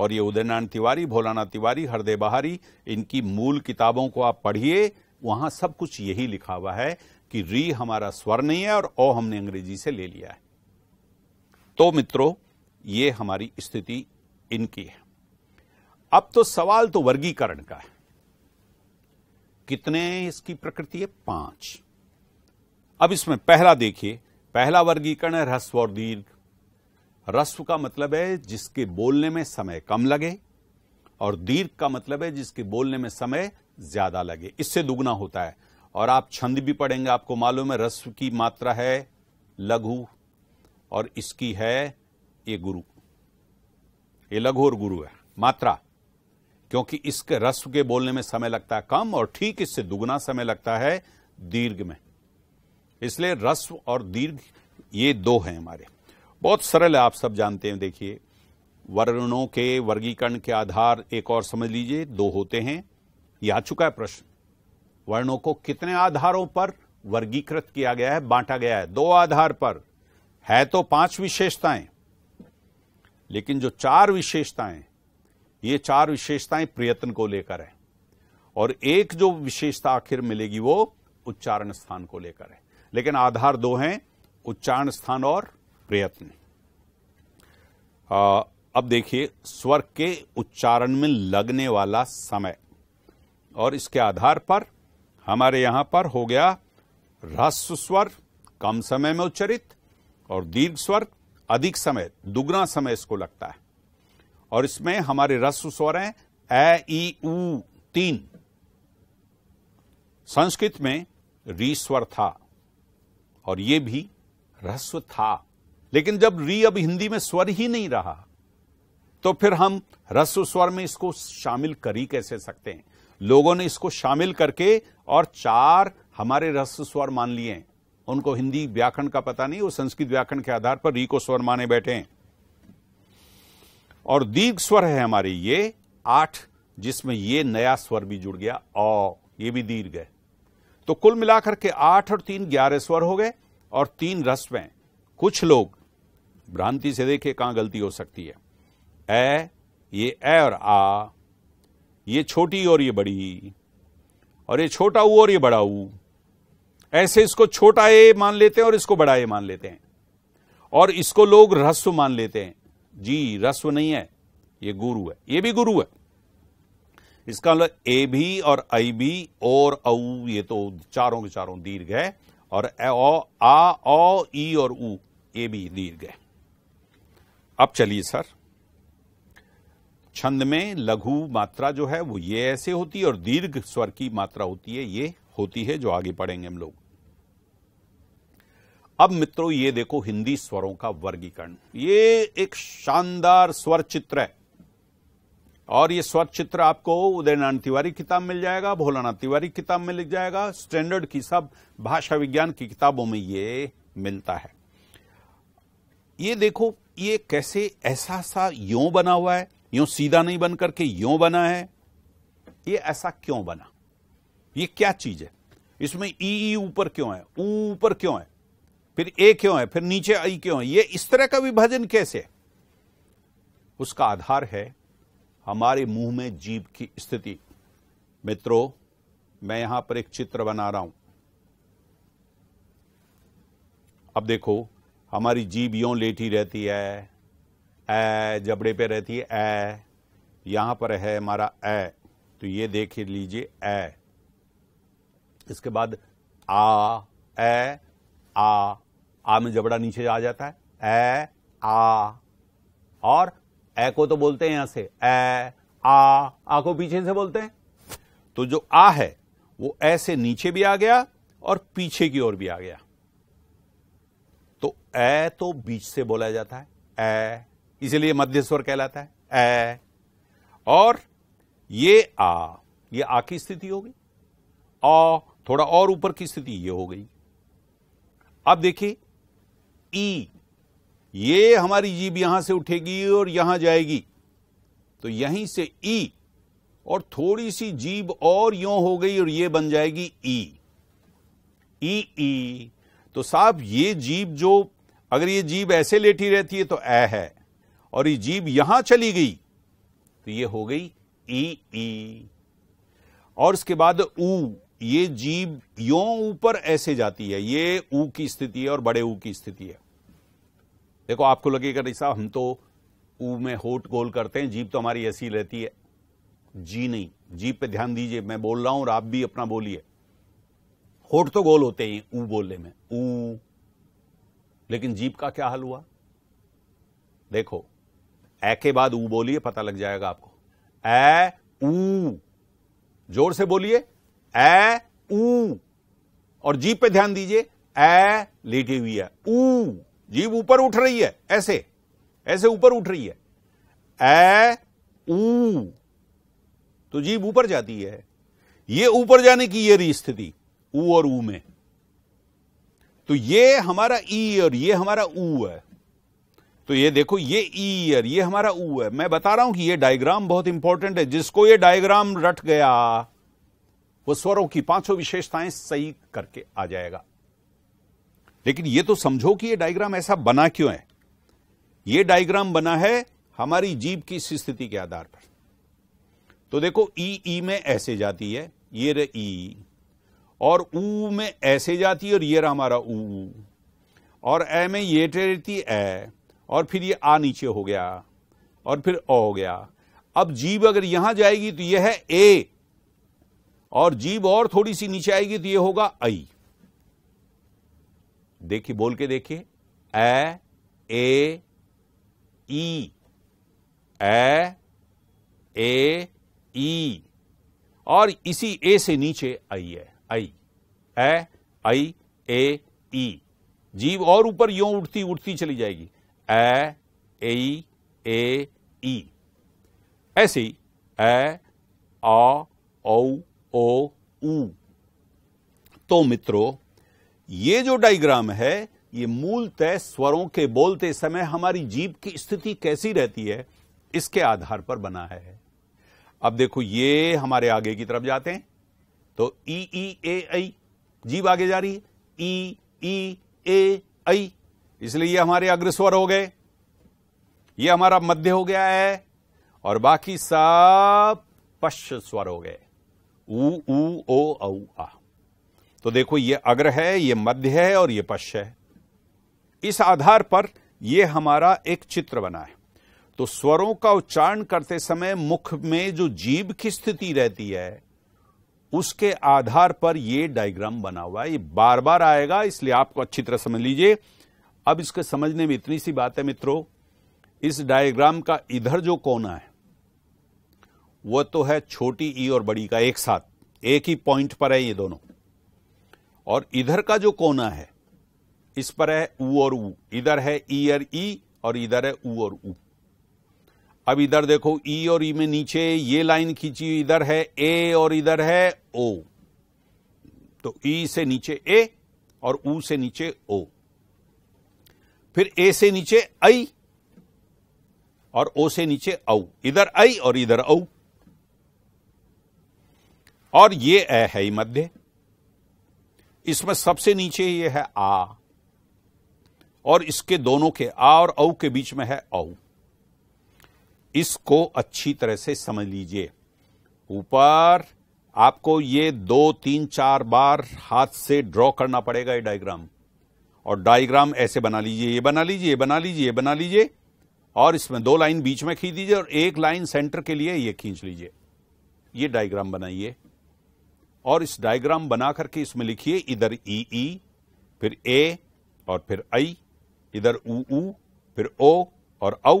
और ये उदयनारायण तिवारी भोलाना तिवारी हरदे बहारी इनकी मूल किताबों को आप पढ़िए वहां सब कुछ यही लिखा हुआ है कि री हमारा स्वर नहीं है और ओ हमने अंग्रेजी से ले लिया है तो मित्रों ये हमारी स्थिति इनकी है अब तो सवाल तो वर्गीकरण का है कितने इसकी प्रकृति है पांच अब इसमें पहला देखिए पहला वर्गीकरण है ह्रस्व और दीर्घ रस्व का मतलब है जिसके बोलने में समय कम लगे और दीर्घ का मतलब है जिसके बोलने में समय ज्यादा लगे इससे दुगना होता है और आप छंद भी पढ़ेंगे आपको मालूम है रस्व की मात्रा है लघु और इसकी है ये गुरु ये लघु और गुरु है मात्रा क्योंकि इसके रस्व के बोलने में समय लगता है कम और ठीक इससे दुगुना समय लगता है दीर्घ में इसलिए रस्व और दीर्घ ये दो हैं हमारे बहुत सरल है आप सब जानते हैं देखिए वर्णों के वर्गीकरण के आधार एक और समझ लीजिए दो होते हैं यह आ चुका है प्रश्न वर्णों को कितने आधारों पर वर्गीकृत किया गया है बांटा गया है दो आधार पर है तो पांच विशेषताएं लेकिन जो चार विशेषताएं ये चार विशेषताएं प्रयत्न को लेकर है और एक जो विशेषता आखिर मिलेगी वो उच्चारण स्थान को लेकर है लेकिन आधार दो हैं उच्चारण स्थान और प्रयत्न अब देखिए स्वर के उच्चारण में लगने वाला समय और इसके आधार पर हमारे यहां पर हो गया ह्रस्व स्वर कम समय में उच्चरित और दीर्घ स्वर अधिक समय दुगना समय इसको लगता है और इसमें हमारे ह्रस्व स्वर हैं ए ई ऊ तीन संस्कृत में री स्वर था और ये भी ह्रस्व था लेकिन जब री अब हिंदी में स्वर ही नहीं रहा तो फिर हम रस्व स्वर में इसको शामिल कर ही कैसे सकते हैं लोगों ने इसको शामिल करके और चार हमारे रस्व स्वर मान लिए उनको हिंदी व्याकरण का पता नहीं वो संस्कृत व्याकरण के आधार पर री को स्वर माने बैठे हैं और दीर्घ स्वर है हमारे ये आठ जिसमें ये नया स्वर भी जुड़ गया अ ये भी दीर्घ है तो कुल मिलाकर के आठ और तीन ग्यारह स्वर हो गए और तीन रस्वें कुछ लोग भ्रांति से देखे कहाँ गलती हो सकती है ए ये ए और आ ये छोटी और ये बड़ी और ये छोटा ऊ और ये बड़ा ऊ ऐसे इसको छोटा ए मान लेते हैं और इसको बड़ा ए मान लेते हैं और इसको लोग रस्व मान लेते हैं जी रस्व नहीं है ये गुरु है ये भी गुरु है इसका मतलब ए भी और ऐ भी और औ ये तो चारों के चारों दीर्घ है और ए, आ ओ ई और ऊ ये भी दीर्घ है अब चलिए सर छंद में लघु मात्रा जो है वो ये ऐसे होती है और दीर्घ स्वर की मात्रा होती है ये होती है जो आगे पढ़ेंगे हम लोग अब मित्रों ये देखो हिंदी स्वरों का वर्गीकरण ये एक शानदार स्वर चित्र है और ये स्वर चित्र आपको उदयनारायण तिवारी किताब मिल जाएगा भोलानाथ तिवारी किताब में लिख जाएगा स्टैंडर्ड की सब भाषा विज्ञान की किताबों में ये मिलता है ये देखो ये कैसे ऐसा सा यों बना हुआ है यों सीधा नहीं बनकर के यों बना है ये ऐसा क्यों बना ये क्या चीज है इसमें ई ऊपर क्यों है ऊपर क्यों है फिर ए क्यों है फिर नीचे आई क्यों है ये इस तरह का विभाजन कैसे है उसका आधार है हमारे मुंह में जीव की स्थिति मित्रों मैं यहां पर एक चित्र बना रहा हूं अब देखो हमारी जीभ यों लेटी रहती है ए जबड़े पे रहती है ए यहाँ पर है हमारा ए तो ये देख लीजिए ए इसके बाद आ ए आ आ में जबड़ा नीचे आ जाता है ए आ और ए को तो बोलते हैं यहां से ए आ आ को पीछे से बोलते हैं तो जो आ है वो ए से नीचे भी आ गया और पीछे की ओर भी आ गया तो ए तो बीच से बोला जाता है ए इसीलिए मध्य स्वर कहलाता है ए और ये आ ये आ की स्थिति हो गई आ थोड़ा और ऊपर की स्थिति ये हो गई अब देखिए ई ये हमारी जीभ यहां से उठेगी और यहां जाएगी तो यहीं से ई और थोड़ी सी जीभ और यो हो गई और ये बन जाएगी ई ई ई तो साहब ये जीप जो अगर ये जीप ऐसे लेटी रहती है तो ए है और ये जीप यहां चली गई तो ये हो गई ई ई और उसके बाद ऊ ये जीव यो ऊपर ऐसे जाती है ये ऊ की स्थिति है और बड़े ऊ की स्थिति है देखो आपको लगेगा नहीं साहब हम तो ऊ में होट गोल करते हैं जीप तो हमारी ऐसी रहती है जी नहीं जीप पे ध्यान दीजिए मैं बोल रहा हूं और आप भी अपना बोलिए होठ तो गोल होते ही ऊ बोलने में ऊ लेकिन जीप का क्या हाल हुआ देखो ए के बाद ऊ बोलिए पता लग जाएगा आपको ए ऊ जोर से बोलिए ए ऊ और जीप पे ध्यान दीजिए ए लेटी हुई है ऊ जीप ऊपर उठ रही है ऐसे ऐसे ऊपर उठ रही है ए ऊ तो जीप ऊपर जाती है ये ऊपर जाने की ये रही स्थिति ऊ और ऊ में तो ये हमारा ई और ये हमारा ऊ है तो ये देखो ये ई और ये हमारा ऊ है मैं बता रहा हूं कि ये डायग्राम बहुत इंपॉर्टेंट है जिसको ये डायग्राम रट गया वो स्वरों की पांचों विशेषताएं सही करके आ जाएगा लेकिन ये तो समझो कि ये डायग्राम ऐसा बना क्यों है ये डायग्राम बना है हमारी जीव की स्थिति के आधार पर तो देखो ई ई में ऐसे जाती है ये रे ई और ऊ में ऐसे जाती है और ये रहा हमारा ऊ और ए में ये रहती ए और फिर ये आ नीचे हो गया और फिर ओ हो गया अब जीव अगर यहां जाएगी तो यह है ए और जीव और थोड़ी सी नीचे आएगी तो यह होगा आई देखिए बोल के देखिए ए ए ई ए ए ई और इसी ए से नीचे आई है आई ए आई ए ई जीव और ऊपर यो उठती उठती चली जाएगी ए ए ए ई ऐसे ही ए आ औ ओ ऊ तो मित्रों ये जो डायग्राम है ये मूलतः स्वरों के बोलते समय हमारी जीव की स्थिति कैसी रहती है इसके आधार पर बना है अब देखो ये हमारे आगे की तरफ जाते हैं तो ई ई ए आई जीव आगे जा रही है ई ई ए आई इसलिए ये हमारे अग्रस्वर हो गए ये हमारा मध्य हो गया है और बाकी सब पश्च स्वर हो गए ऊ ऊ ओ औ आ तो देखो ये अग्र है ये मध्य है और ये पश्च है इस आधार पर यह हमारा एक चित्र बना है तो स्वरों का उच्चारण करते समय मुख में जो जीभ की स्थिति रहती है उसके आधार पर यह डायग्राम बना हुआ है ये बार बार आएगा इसलिए आपको अच्छी तरह समझ लीजिए अब इसके समझने में इतनी सी बात है मित्रों इस डायग्राम का इधर जो कोना है वह तो है छोटी ई और बड़ी का एक साथ एक ही पॉइंट पर है ये दोनों और इधर का जो कोना है इस पर है ऊ और ऊ इधर है ई और ई और इधर है ऊ और ऊ अब इधर देखो ई e और ई e में नीचे ये लाइन खींची इधर है ए और इधर है ओ तो ई e से नीचे ए और ऊ से नीचे ओ फिर ए से नीचे आई और ओ से नीचे औ इधर आई और इधर औ और ये ए है मध्य इसमें सबसे नीचे ये है आ और इसके दोनों के आ और औ के बीच में है औ इसको अच्छी तरह से समझ लीजिए ऊपर आपको ये दो तीन चार बार हाथ से ड्रॉ करना पड़ेगा ये डायग्राम और डायग्राम ऐसे बना लीजिए ये बना लीजिए ये बना लीजिए ये बना लीजिए और इसमें दो लाइन बीच में खींच दीजिए और एक लाइन सेंटर के लिए ये खींच लीजिए ये डायग्राम बनाइए और इस डायग्राम बना करके इसमें लिखिए इधर ई ई फिर ए और फिर आई इधर ऊ ऊ फिर ओ और औ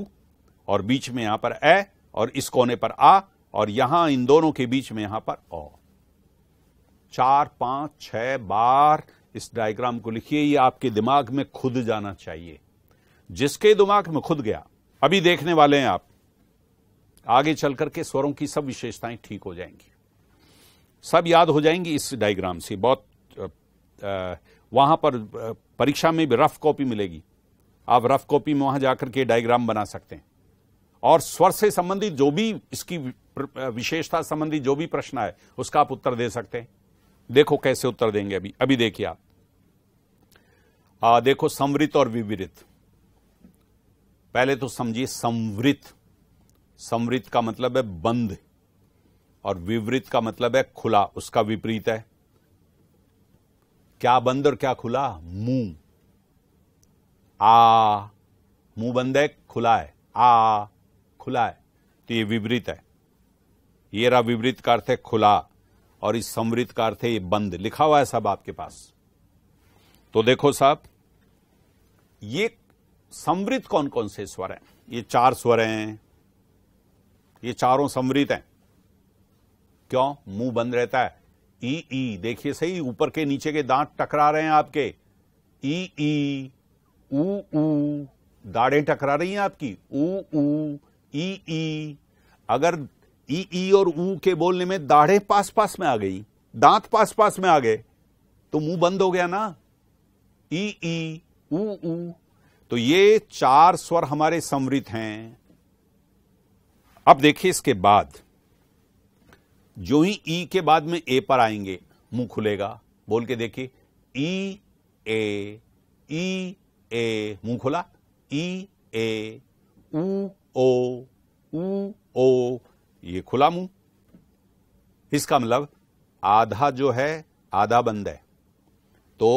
और बीच में यहां पर ए और इस कोने पर आ और यहां इन दोनों के बीच में यहां पर ओ चार पांच छह बार इस डायग्राम को लिखिए ये आपके दिमाग में खुद जाना चाहिए जिसके दिमाग में खुद गया अभी देखने वाले हैं आप आगे चल करके स्वरों की सब विशेषताएं ठीक हो जाएंगी सब याद हो जाएंगी इस डायग्राम से बहुत आ, वहां पर परीक्षा में भी रफ कॉपी मिलेगी आप रफ कॉपी में वहां जाकर के डायग्राम बना सकते हैं और स्वर से संबंधित जो भी इसकी विशेषता संबंधी जो भी प्रश्न है उसका आप उत्तर दे सकते हैं देखो कैसे उत्तर देंगे अभी अभी देखिए आप आ, देखो संवृत और विवृत पहले तो समझिए संवृत संवृत का मतलब है बंद और विवृत का मतलब है खुला उसका विपरीत है क्या बंद और क्या खुला मुंह आ मुंह बंद है खुला है आ खुला है तो ये विवृत है ये रहा विवृत का अर्थ है खुला और इस समृत का अर्थ है ये बंद लिखा हुआ है सब आपके पास तो देखो साहब ये समृत कौन कौन से स्वर हैं ये चार स्वर हैं ये चारों समृत हैं क्यों मुंह बंद रहता है ई ई देखिए सही ऊपर के नीचे के दांत टकरा रहे हैं आपके ई ई ऊ दाढ़ें टकरा रही हैं आपकी ऊ ऊ ई ई अगर ई ई और ऊ के बोलने में दाढ़े पास पास में आ गई दांत पास पास में आ गए तो मुंह बंद हो गया ना ई ई ऊ ऊ तो ये चार स्वर हमारे समृत हैं अब देखिए इसके बाद जो ही ई के बाद में ए पर आएंगे मुंह खुलेगा बोल के देखिए ई ए ई ए मुंह खुला ई ए ऊ ओ ऊ ओ ये खुला मुंह इसका मतलब आधा जो है आधा बंद है तो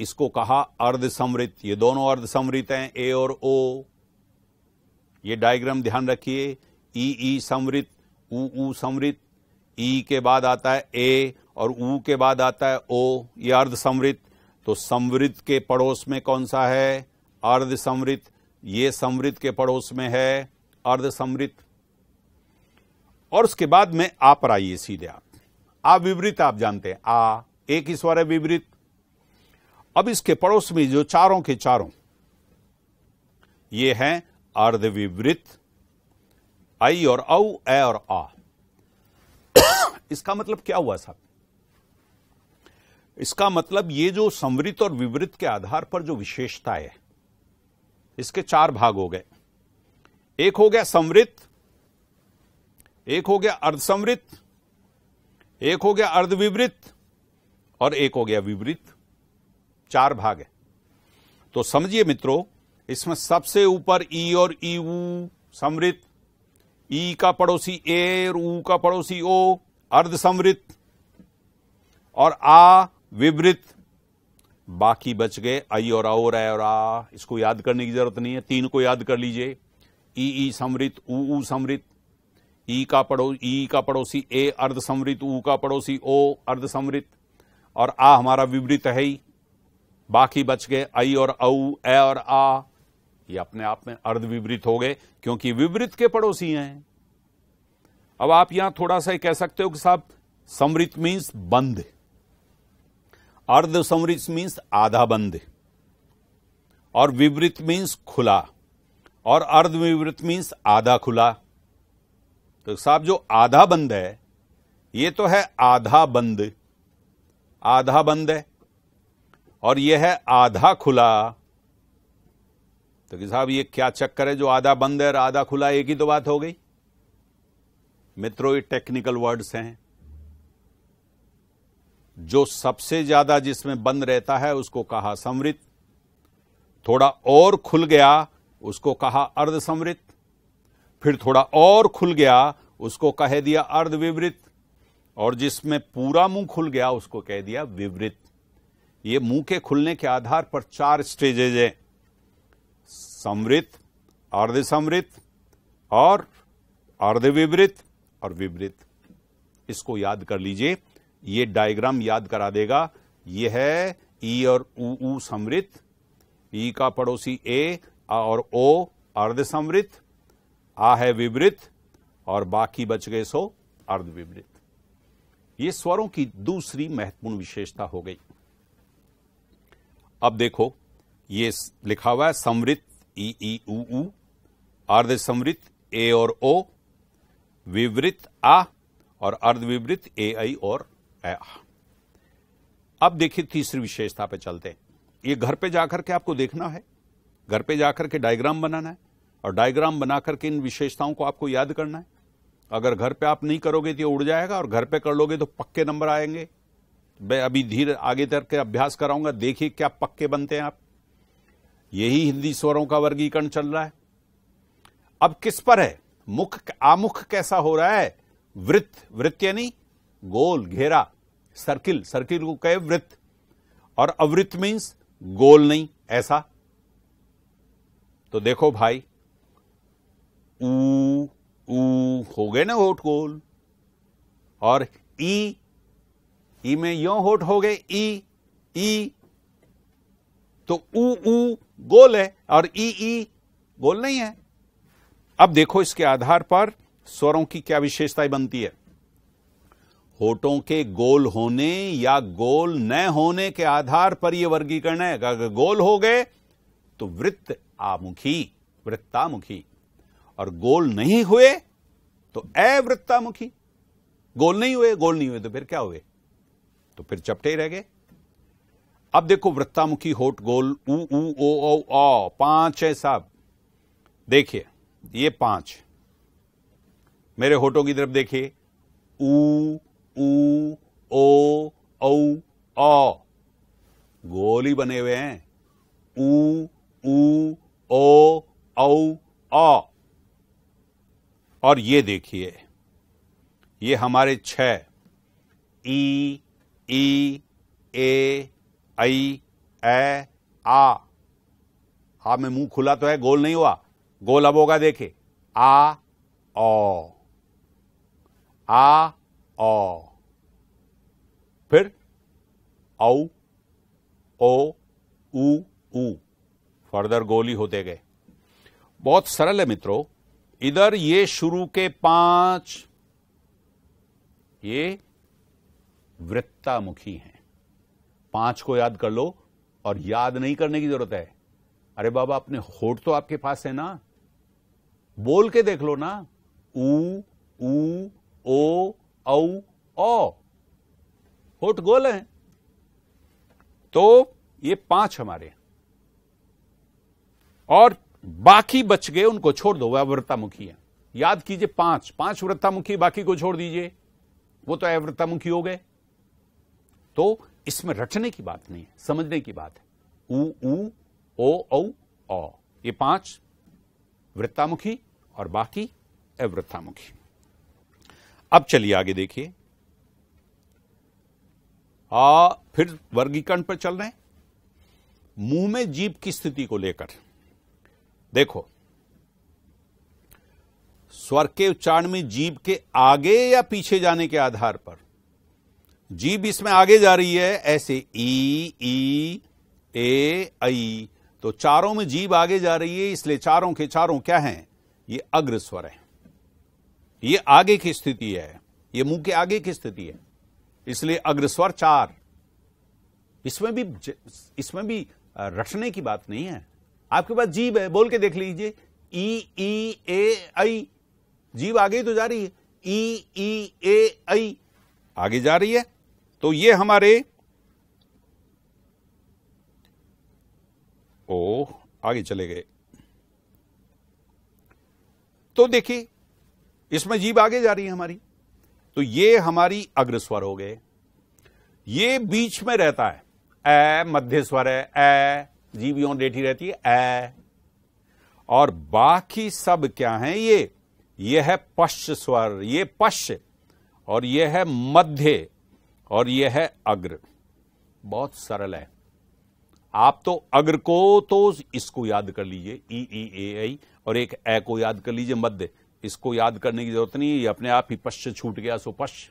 इसको कहा अर्ध समृत ये दोनों अर्ध समृत हैं ए और ओ ये डायग्राम ध्यान रखिए ई ई समृत ऊ ऊ समृत ई के बाद आता है ए और ऊ के बाद आता है ओ ये अर्ध समृत तो समृत के पड़ोस में कौन सा है अर्ध समृत ये समृद्ध के पड़ोस में है अर्ध समृद्ध और उसके बाद में आ पर आइए सीधे आप आ विवृत आप जानते हैं आ एक ही स्वर है विवृत अब इसके पड़ोस में जो चारों के चारों ये हैं अर्ध विवृत आई और औ ए और आ इसका मतलब क्या हुआ साहब इसका मतलब ये जो समृत और विवृत के आधार पर जो विशेषता है इसके चार भाग हो गए एक हो गया समृत एक हो गया अर्धसमृत एक हो गया अर्धविवृत और एक हो गया विवृत चार भाग है तो समझिए मित्रों इसमें सबसे ऊपर ई और ई ऊ समृत ई का पड़ोसी ए और ऊ का पड़ोसी ओ अर्धसमृत और आ विवृत बाकी बच गए आई और आओ रे आ और आ इसको याद करने की जरूरत नहीं है तीन को याद कर लीजिए ई ई समृत ऊ ऊ समृत ई का पड़ो ई का पड़ोसी ए अर्ध समृत ऊ का पड़ोसी ओ अर्ध समृत और आ हमारा विवृत है ही बाकी बच गए आई और औ ए और आ ये अपने आप में अर्ध विवृत हो गए क्योंकि विवृत के पड़ोसी हैं अब आप यहां थोड़ा सा कह सकते हो कि साहब समृत मीन्स बंद अर्ध समृत मीन्स आधा बंद और विवृत मीन्स खुला और अर्ध विवृत मीन्स आधा खुला तो साहब जो आधा बंद है ये तो है आधा बंद आधा बंद है और यह है आधा खुला तो कि साहब ये क्या चक्कर है जो आधा बंद है और आधा खुला एक ही तो बात हो गई मित्रों ये टेक्निकल वर्ड्स हैं जो सबसे ज्यादा जिसमें बंद रहता है उसको कहा समृत थोड़ा और खुल गया उसको कहा अर्ध समृत फिर थोड़ा और खुल गया उसको कह दिया अर्ध विवृत और जिसमें पूरा मुंह खुल गया उसको कह दिया विवृत ये मुंह के खुलने के आधार पर चार स्टेजेज हैं समृत अर्ध समृत और अर्ध विवृत और विवृत इसको याद कर लीजिए ये डायग्राम याद करा देगा ये है ई और ऊ ऊ समृत ई का पड़ोसी ए और ओ अर्ध समृत आ है विवृत और बाकी बच गए सो अर्ध विवृत ये स्वरों की दूसरी महत्वपूर्ण विशेषता हो गई अब देखो ये लिखा हुआ है समृत ई ई ऊ ऊ अर्ध समृत ए और ओ विवृत आ और अर्ध विवृत ए आई और अब देखिए तीसरी विशेषता पे चलते हैं ये घर पे जाकर के आपको देखना है घर पे जाकर के डायग्राम बनाना है और डायग्राम बना करके इन विशेषताओं को आपको याद करना है अगर घर पे आप नहीं करोगे तो उड़ जाएगा और घर पे कर लोगे तो पक्के नंबर आएंगे मैं अभी धीरे आगे तर के अभ्यास कराऊंगा देखिए क्या पक्के बनते हैं आप यही हिंदी स्वरों का वर्गीकरण चल रहा है अब किस पर है मुख आमुख कैसा हो रहा है वृत्त वृत्त यानी गोल घेरा सर्किल सर्किल को कहे वृत्त और अवृत्त मीन्स गोल नहीं ऐसा तो देखो भाई ऊ ऊ हो गए ना होठ गोल और ई ई में यो होठ हो गए ई ई तो ऊ ऊ गोल है और ई ई गोल नहीं है अब देखो इसके आधार पर स्वरों की क्या विशेषताएं बनती है होठों के गोल होने या गोल न होने के आधार पर यह वर्गीकरण है अगर गोल हो गए तो वृत्त आमुखी वृत्तामुखी और गोल नहीं हुए तो अवृत्तामुखी गोल नहीं हुए गोल नहीं हुए तो फिर क्या हुए तो फिर चपटे रह गए अब देखो वृत्तामुखी होठ गोल ऊ ऊ ओ ओ ओ पांच है साहब देखिए ये पांच मेरे होठों की तरफ देखिए ऊ ऊ ओ औ अ गोली बने हुए हैं ऊ ऊ ओ औ अ और ये देखिए ये हमारे छ ई ई ए आई ए आ हा में मुंह खुला तो है गोल नहीं हुआ गोल अब होगा देखे आ ओ आ आ फिर औ ओ ऊ ऊ फर्दर गोली होते गए बहुत सरल है मित्रों इधर ये शुरू के पांच ये वृत्तामुखी हैं पांच को याद कर लो और याद नहीं करने की जरूरत है अरे बाबा अपने होठ तो आपके पास है ना बोल के देख लो ना ऊ ऊ ओ औ औ होठ गोल हैं तो ये पांच हमारे और बाकी बच गए उनको छोड़ दो वह व्रतामुखी है याद कीजिए पांच पांच व्रतामुखी बाकी को छोड़ दीजिए वो तो अव्रतामुखी हो गए तो इसमें रचने की बात नहीं है समझने की बात है ऊ ऊ ओ औ ये पांच वृत्तामुखी और बाकी अवृत्तामुखी अब चलिए आगे देखिए आ फिर वर्गीकरण पर चल रहे हैं मुंह में जीप की स्थिति को लेकर देखो स्वर के उच्चारण में जीभ के आगे या पीछे जाने के आधार पर जीभ इसमें आगे जा रही है ऐसे ई ई ए ई तो चारों में जीभ आगे जा रही है इसलिए चारों के चारों क्या हैं ये अग्र स्वर है ये आगे की स्थिति है ये मुंह के आगे की स्थिति है इसलिए अग्रस्वर चार इसमें भी इसमें भी रटने की बात नहीं है आपके पास जीव है बोल के देख लीजिए ई ई ए आई जीव आगे ही तो जा रही है ई ई ए आई आगे जा रही है तो ये हमारे ओ आगे चले गए तो देखिए इसमें जीव आगे जा रही है हमारी तो ये हमारी अग्रस्वर हो गए ये बीच में रहता है ए मध्य स्वर है ए जीव यो डेठी रहती है ए और बाकी सब क्या है ये ये है पश्च स्वर ये पश्च और ये है मध्य और ये है अग्र बहुत सरल है आप तो अग्र को तो इसको याद कर लीजिए ई ई ए आई और एक ए को याद कर लीजिए मध्य इसको याद करने की जरूरत नहीं ये अपने आप ही पश्च छूट गया सो पश्च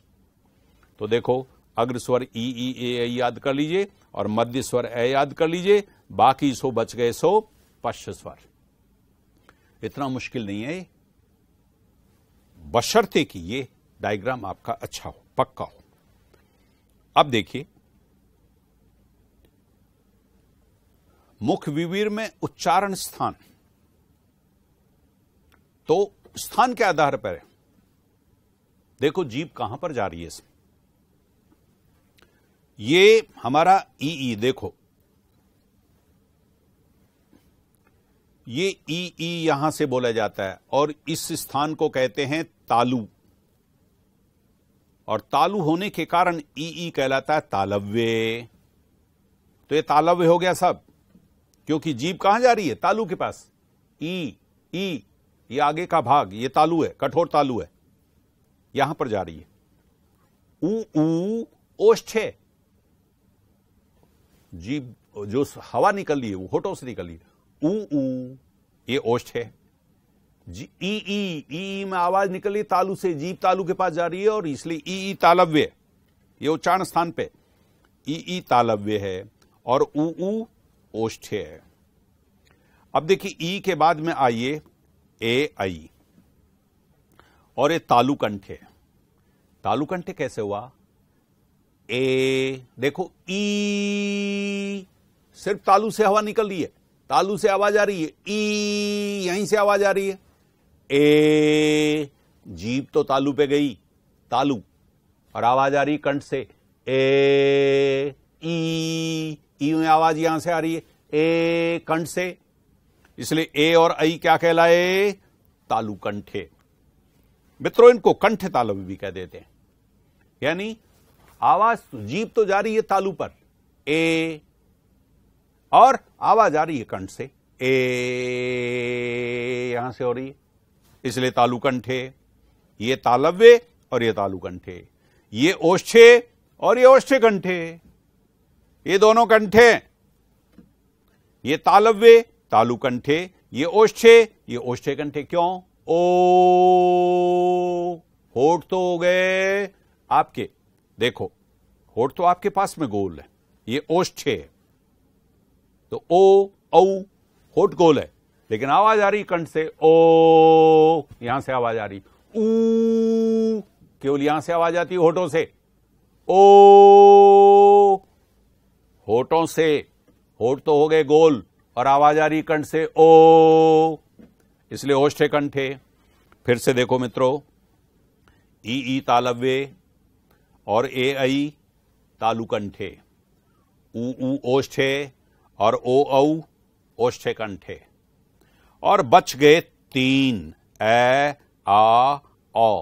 तो देखो अग्रस्वर ई ई ए ए याद कर लीजिए और मध्य स्वर ए याद कर लीजिए बाकी सो बच गए सो पश्च स्वर इतना मुश्किल नहीं है बशर्ते कि ये डायग्राम आपका अच्छा हो पक्का हो अब देखिए मुख विवीर में उच्चारण स्थान तो स्थान के आधार पर है देखो जीप कहां पर जा रही है इसमें ये हमारा ईई e e, देखो ये ईई e यहां से बोला जाता है और इस स्थान को कहते हैं तालू और तालू होने के कारण ईई कहलाता है तालव्य तो ये तालव्य हो गया सब क्योंकि जीप कहां जा रही है तालू के पास ई ई ये आगे का भाग ये तालु है कठोर तालु है यहां पर जा रही है ऊ ऊ ओष्ठ जो हवा निकल रही है वो होठों से निकल रही है ऊ ऊ ये ओष्ठ है ई ई ई में आवाज निकल रही तालु से जीप तालु के पास जा रही है और इसलिए ई ई तालव्य ये उच्चारण स्थान पे ई ई तालव्य है और ऊ ऊ है अब देखिए ई के बाद में आइए ए आई और ये तालुकंठ है तालुकंठ कैसे हुआ ए देखो ई e, सिर्फ तालू से हवा निकल रही है तालू से आवाज आ रही है ई e, यहीं से आवाज आ रही है ए जीप तो तालू पे गई तालू और आवाज आ रही कंठ से ए ई ई में आवाज यहां से आ रही है ए कंठ से इसलिए ए और आई क्या कहलाए तालु कंठे मित्रों इनको कंठ तालु भी कह देते हैं यानी आवाज तो, जीप तो जा रही है तालु पर ए और आवाज आ रही है कंठ से ए यहां से हो रही है इसलिए तालु कंठे ये तालव्य और ये तालु कंठे ये ओष्ठे और ये ओष्ठे कंठे ये दोनों कंठे ये तालव्य तालु कंठे ये ओष्ठे ये ओष्ठे कंठे क्यों ओ होठ तो हो गए आपके देखो होठ तो आपके पास में गोल है ये ओष्ठे है तो ओ औ होठ गोल है लेकिन आवाज आ रही कंठ से ओ यहां से आवाज आ रही ऊ केवल यहां से आवाज आती होठों से ओ होठों से होठ तो हो गए गोल और आवाज आ रही कंठ से ओ इसलिए ओष्ठे कंठे फिर से देखो मित्रों ई ई तालव्य और ए आई तालुकंठे ऊ ऊ ओष्ठे और ओ औ ओष्ठे कंठे और बच गए तीन ए आ ओ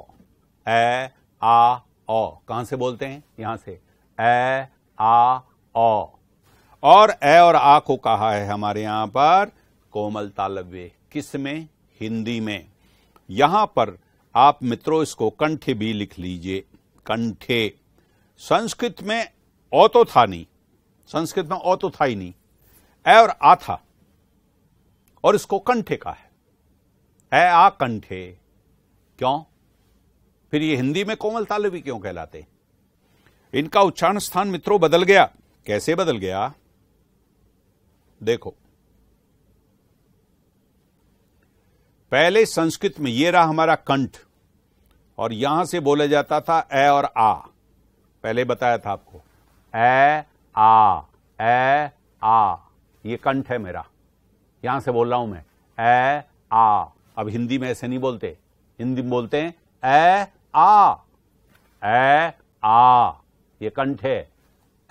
ए आ ओ कहां से बोलते हैं यहां से ए आ ओ और ए और आ को कहा है हमारे यहां पर कोमल तालव्य किस में हिंदी में यहां पर आप मित्रों इसको कंठे भी लिख लीजिए कंठे संस्कृत में ओ तो था नहीं संस्कृत में ओ तो था ही नहीं ए और आ था और इसको कंठे का है ए आ कंठे क्यों फिर ये हिंदी में कोमल तालवी क्यों कहलाते इनका उच्चारण स्थान मित्रों बदल गया कैसे बदल गया देखो पहले संस्कृत में यह रहा हमारा कंठ और यहां से बोला जाता था ए और आ पहले बताया था आपको ए आ ए आ ये कंठ है मेरा यहां से बोल रहा हूं मैं ए आ अब हिंदी में ऐसे नहीं बोलते हिंदी में बोलते हैं ए आ ए आ ये कंठ है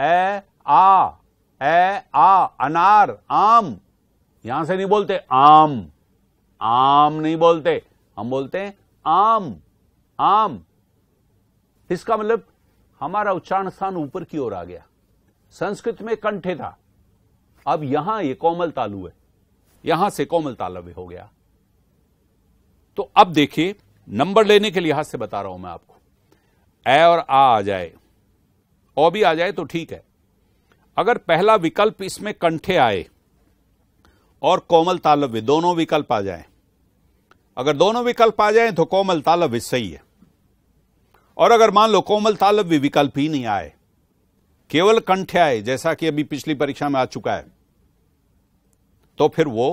ए आ ए आ अनार आम यहां से नहीं बोलते आम आम नहीं बोलते हम बोलते हैं आम आम इसका मतलब हमारा उच्चारण स्थान ऊपर की ओर आ गया संस्कृत में कंठे था अब यहां ये कोमल तालु है यहां से कोमल तालव्य हो गया तो अब देखिए नंबर लेने के लिहाज से बता रहा हूं मैं आपको ए और आ आ जाए और भी आ जाए तो ठीक है अगर पहला विकल्प इसमें कंठे आए और कोमल तालव्य दोनों विकल्प आ जाए अगर दोनों विकल्प आ जाए तो कोमल तालव्य सही है और अगर मान लो कोमल तालव्य विकल्प ही नहीं आए केवल कंठे आए जैसा कि अभी पिछली परीक्षा में आ चुका है तो फिर वो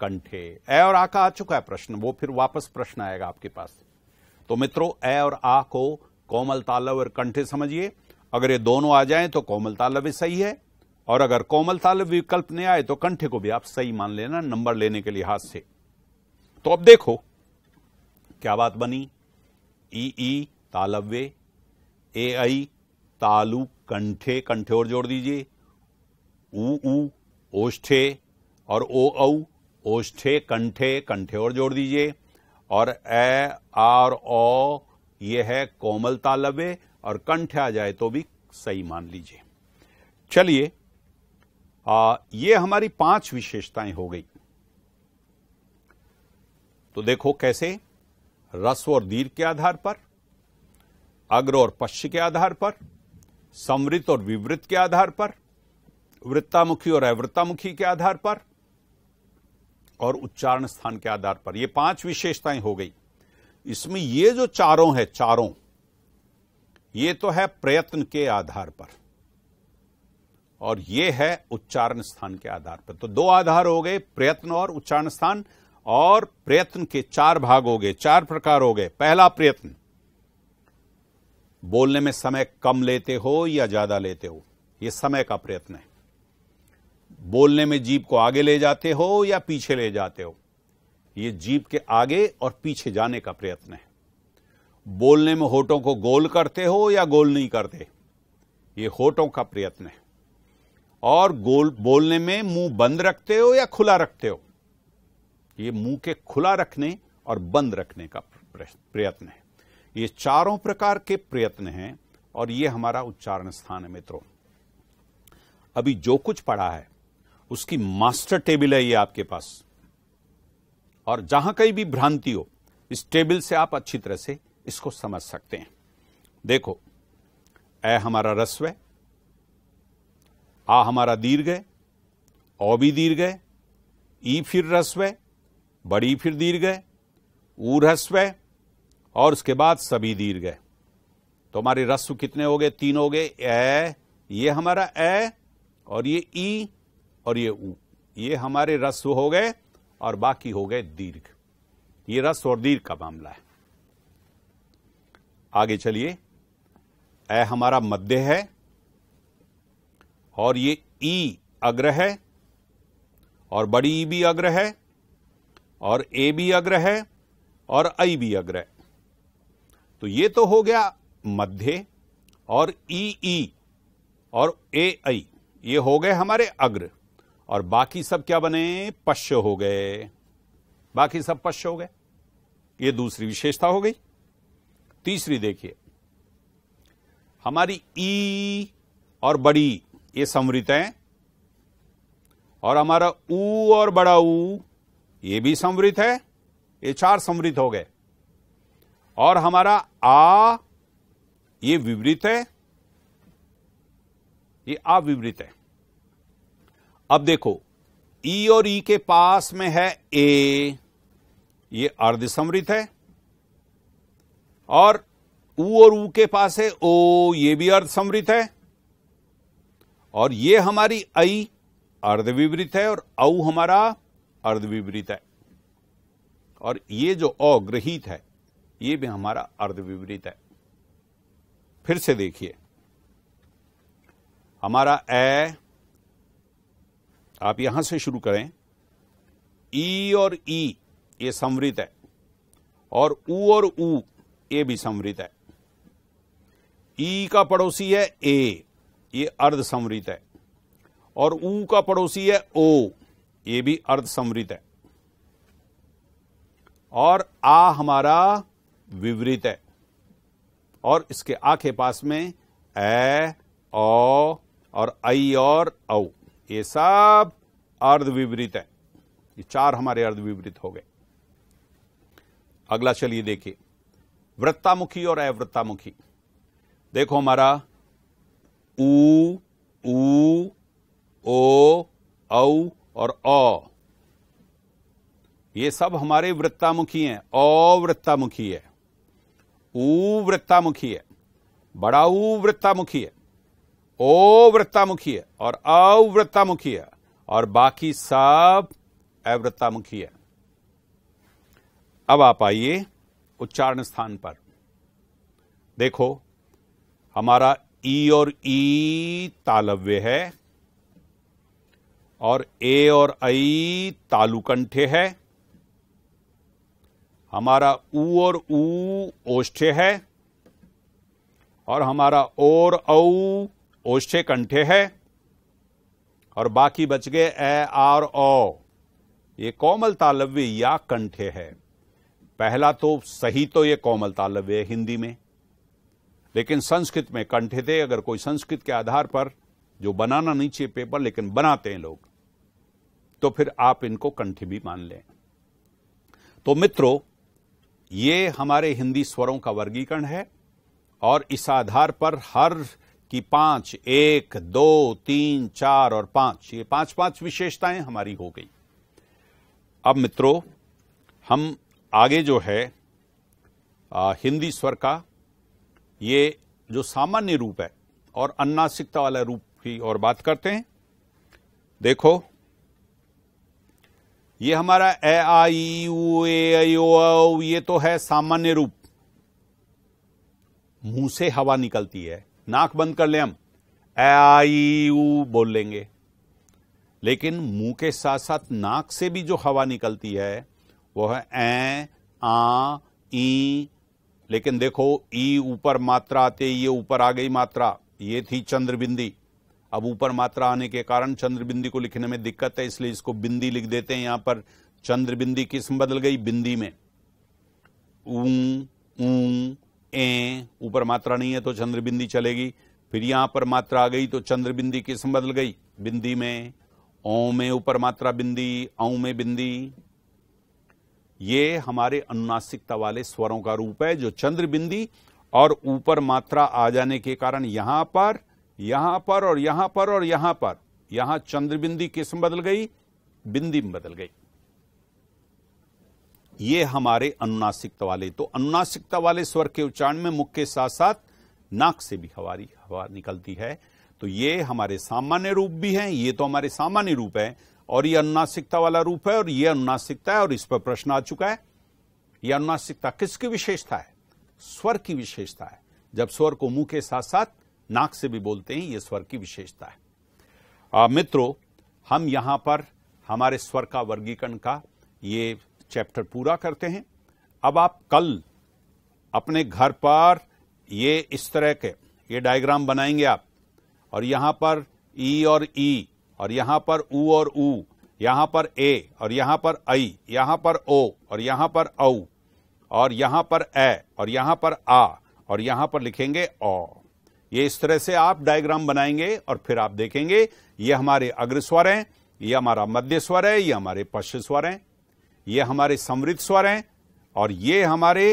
कंठे ए और आ का आ चुका है प्रश्न वो फिर वापस प्रश्न आएगा आपके पास तो मित्रों ए और आ को कोमल तालव और कंठे समझिए अगर ये दोनों आ जाएं तो कोमल तालव्य सही है और अगर ताल विकल्प नहीं आए तो कंठे को भी आप सही मान लेना नंबर लेने के लिहाज से तो अब देखो क्या बात बनी ई ई तालव्य ए आई तालु कंठे कंठे और जोड़ दीजिए ऊ ऊ ओष्ठे और ओ औ ओष्ठे कंठे कंठे और जोड़ दीजिए और ए आर ओ ये है कोमल तालव्य और कंठ आ जाए तो भी सही मान लीजिए चलिए आ, ये हमारी पांच विशेषताएं हो गई तो देखो कैसे रस्व और दीर्घ के आधार पर अग्र और पश्च के आधार पर समृत और विवृत के आधार पर वृत्तामुखी और अवृत्तामुखी के आधार पर और उच्चारण स्थान के आधार पर ये पांच विशेषताएं हो गई इसमें ये जो चारों है चारों ये तो है प्रयत्न के आधार पर और ये है उच्चारण स्थान के आधार पर तो दो आधार हो गए प्रयत्न और उच्चारण स्थान और प्रयत्न के चार भाग हो गए चार प्रकार हो गए पहला प्रयत्न बोलने में समय कम लेते हो या ज्यादा लेते हो यह समय का प्रयत्न है बोलने में जीप को आगे ले जाते हो या पीछे ले जाते हो ये जीप के आगे और पीछे जाने का प्रयत्न है बोलने में होठों को गोल करते हो या गोल नहीं करते ये होठों का प्रयत्न है और गोल बोलने में मुंह बंद रखते हो या खुला रखते हो ये मुंह के खुला रखने और बंद रखने का प्रयत्न है ये चारों प्रकार के प्रयत्न हैं और ये हमारा उच्चारण स्थान है मित्रों अभी जो कुछ पढ़ा है उसकी मास्टर टेबल है ये आपके पास और जहां कहीं भी भ्रांति हो इस टेबल से आप अच्छी तरह से इसको समझ सकते हैं देखो ए हमारा रस्व है आ हमारा दीर्घ है औ भी दीर्घ है ई फिर रस्व है बड़ी फिर दीर्घ है ऊ रस्व है और उसके बाद सभी दीर्घ है तो हमारे रस्व कितने हो गए तीन हो गए ए ये हमारा ए और ये ई और ये ऊ ये हमारे रस्व हो गए और बाकी हो गए दीर्घ ये रस्व और दीर्घ का मामला है आगे चलिए ए हमारा मध्य है और ये ई अग्र है और बड़ी ई भी अग्र है और ए भी अग्र है और आई भी अग्र है तो ये तो हो गया मध्य और ई ई और ए आई ये हो गए हमारे अग्र और बाकी सब क्या बने पश्य हो गए बाकी सब पश्य हो गए ये दूसरी विशेषता हो गई तीसरी देखिए हमारी ई और बड़ी ये समृत है और हमारा ऊ और बड़ा ऊ ये भी समृत है ये चार समृत हो गए और हमारा आ ये विवृत है ये आ विवृत है अब देखो ई और ई के पास में है ए ये अर्ध समृत है और ऊ और ऊ के पास है ओ ये भी अर्ध समृत है और ये हमारी आई अर्धविवृत है और औ हमारा अर्धविवृत है और ये जो अग्रहित है ये भी हमारा अर्धविवृत है फिर से देखिए हमारा ए आप यहां से शुरू करें ई और ई ये समृत है और ऊ और ऊ ये भी समृत है ई का पड़ोसी है ए ये अर्ध समृत है और ऊ का पड़ोसी है ओ ये भी अर्ध समृत है और आ हमारा विवृत है और इसके आ के पास में ए ओ और आई और औ ये सब अर्ध विवृत है ये चार हमारे अर्ध विवृत हो गए अगला चलिए देखिए वृत्तामुखी और अवृत्तामुखी देखो हमारा ऊ ऊ ओ औ और अ ये सब हमारे वृत्तामुखी हैं औ वृत्तामुखी है ऊ वृत्तामुखी है बड़ा ऊ वृत्तामुखी है ओ वृत्तामुखी है और अवृत्तामुखी है और बाकी सब अवृत्तामुखी है अब आप आइए उच्चारण स्थान पर देखो हमारा ई और ई तालव्य है और ए और आई तालुकंठे है हमारा ऊ और ऊ ओष्ठे है और हमारा और औ ओष्ठे कंठे है और बाकी बच गए ए आर ओ ये कोमल तालव्य या कंठे है पहला तो सही तो ये कोमल तालव्य है हिंदी में लेकिन संस्कृत में कंठे थे अगर कोई संस्कृत के आधार पर जो बनाना नहीं चाहिए पेपर लेकिन बनाते हैं लोग तो फिर आप इनको कंठ भी मान लें तो मित्रों ये हमारे हिंदी स्वरों का वर्गीकरण है और इस आधार पर हर की पांच एक दो तीन चार और पांच ये पांच पांच विशेषताएं हमारी हो गई अब मित्रों हम आगे जो है आ, हिंदी स्वर का ये जो सामान्य रूप है और अन्नासिकता वाला रूप की और बात करते हैं देखो ये हमारा ए आई यू ए ओ ये तो है सामान्य रूप मुंह से हवा निकलती है नाक बंद कर ले हम ए आई यू बोल लेंगे लेकिन मुंह के साथ साथ नाक से भी जो हवा निकलती है वो है ए आ ई लेकिन देखो ई ऊपर मात्रा आते ये ऊपर आ गई मात्रा ये थी चंद्रबिंदी अब ऊपर मात्रा आने के कारण चंद्रबिंदी को लिखने में दिक्कत है इसलिए इसको बिंदी लिख देते हैं यहां पर चंद्रबिंदी किस्म बदल गई बिंदी में ए ऊपर मात्रा नहीं है तो चंद्रबिंदी चलेगी फिर यहां पर मात्रा आ गई तो चंद्रबिंदी किस्म बदल गई बिंदी में ओ में ऊपर मात्रा बिंदी औ में बिंदी ये हमारे अनुनासिकता वाले स्वरों का रूप है जो चंद्र बिंदी और ऊपर मात्रा आ जाने के कारण यहां पर यहां पर और यहां पर और यहां पर यहां चंद्र बिंदी किस्म बदल गई बिंदी में बदल गई ये हमारे अनुनासिकता वाले तो अनुनासिकता वाले स्वर के उच्चारण में मुख के साथ साथ नाक से भी हवारी हवा निकलती है तो ये हमारे सामान्य रूप भी हैं ये तो हमारे सामान्य रूप है और ये अनुनासिकता वाला रूप है और ये अनुनासिकता है और इस पर प्रश्न आ चुका है यह अनुनासिकता किसकी विशेषता है स्वर की विशेषता है जब स्वर को मुंह के साथ साथ नाक से भी बोलते हैं यह स्वर की विशेषता है मित्रों हम यहां पर हमारे स्वर का वर्गीकरण का ये चैप्टर पूरा करते हैं अब आप कल अपने घर पर ये इस तरह के ये डायग्राम बनाएंगे आप और यहां पर ई और ई और यहां पर ऊ और ऊ यहां पर ए और यहां पर आई यहां पर ओ और यहां पर औ और यहां पर ए और यहां पर आ और यहां पर लिखेंगे औ ये इस तरह से आप डायग्राम बनाएंगे और फिर आप देखेंगे ये हमारे अग्रस्वर हैं ये हमारा मध्य स्वर है ये हमारे पश्च स्वर हैं ये हमारे समृद्ध स्वर हैं और ये हमारे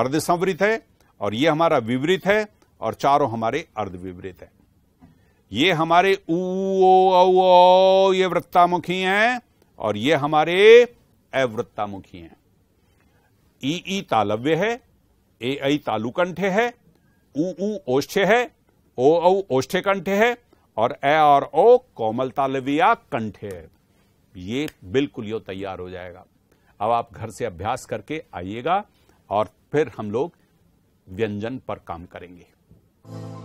अर्ध समृद्ध है और ये हमारा विवृत है और चारों हमारे अर्ध विवृत है ये हमारे ऊ ओ ये वृत्तामुखी हैं और ये हमारे अवृत्तामुखी हैं ई ई तालव्य है ए ऐ तालुकंठ है ऊ ऊ ओष्ठ है ओ औ कंठ है और ए और ओ कोमल तालव्य कंठ है ये बिल्कुल यो तैयार हो जाएगा अब आप घर से अभ्यास करके आइएगा और फिर हम लोग व्यंजन पर काम करेंगे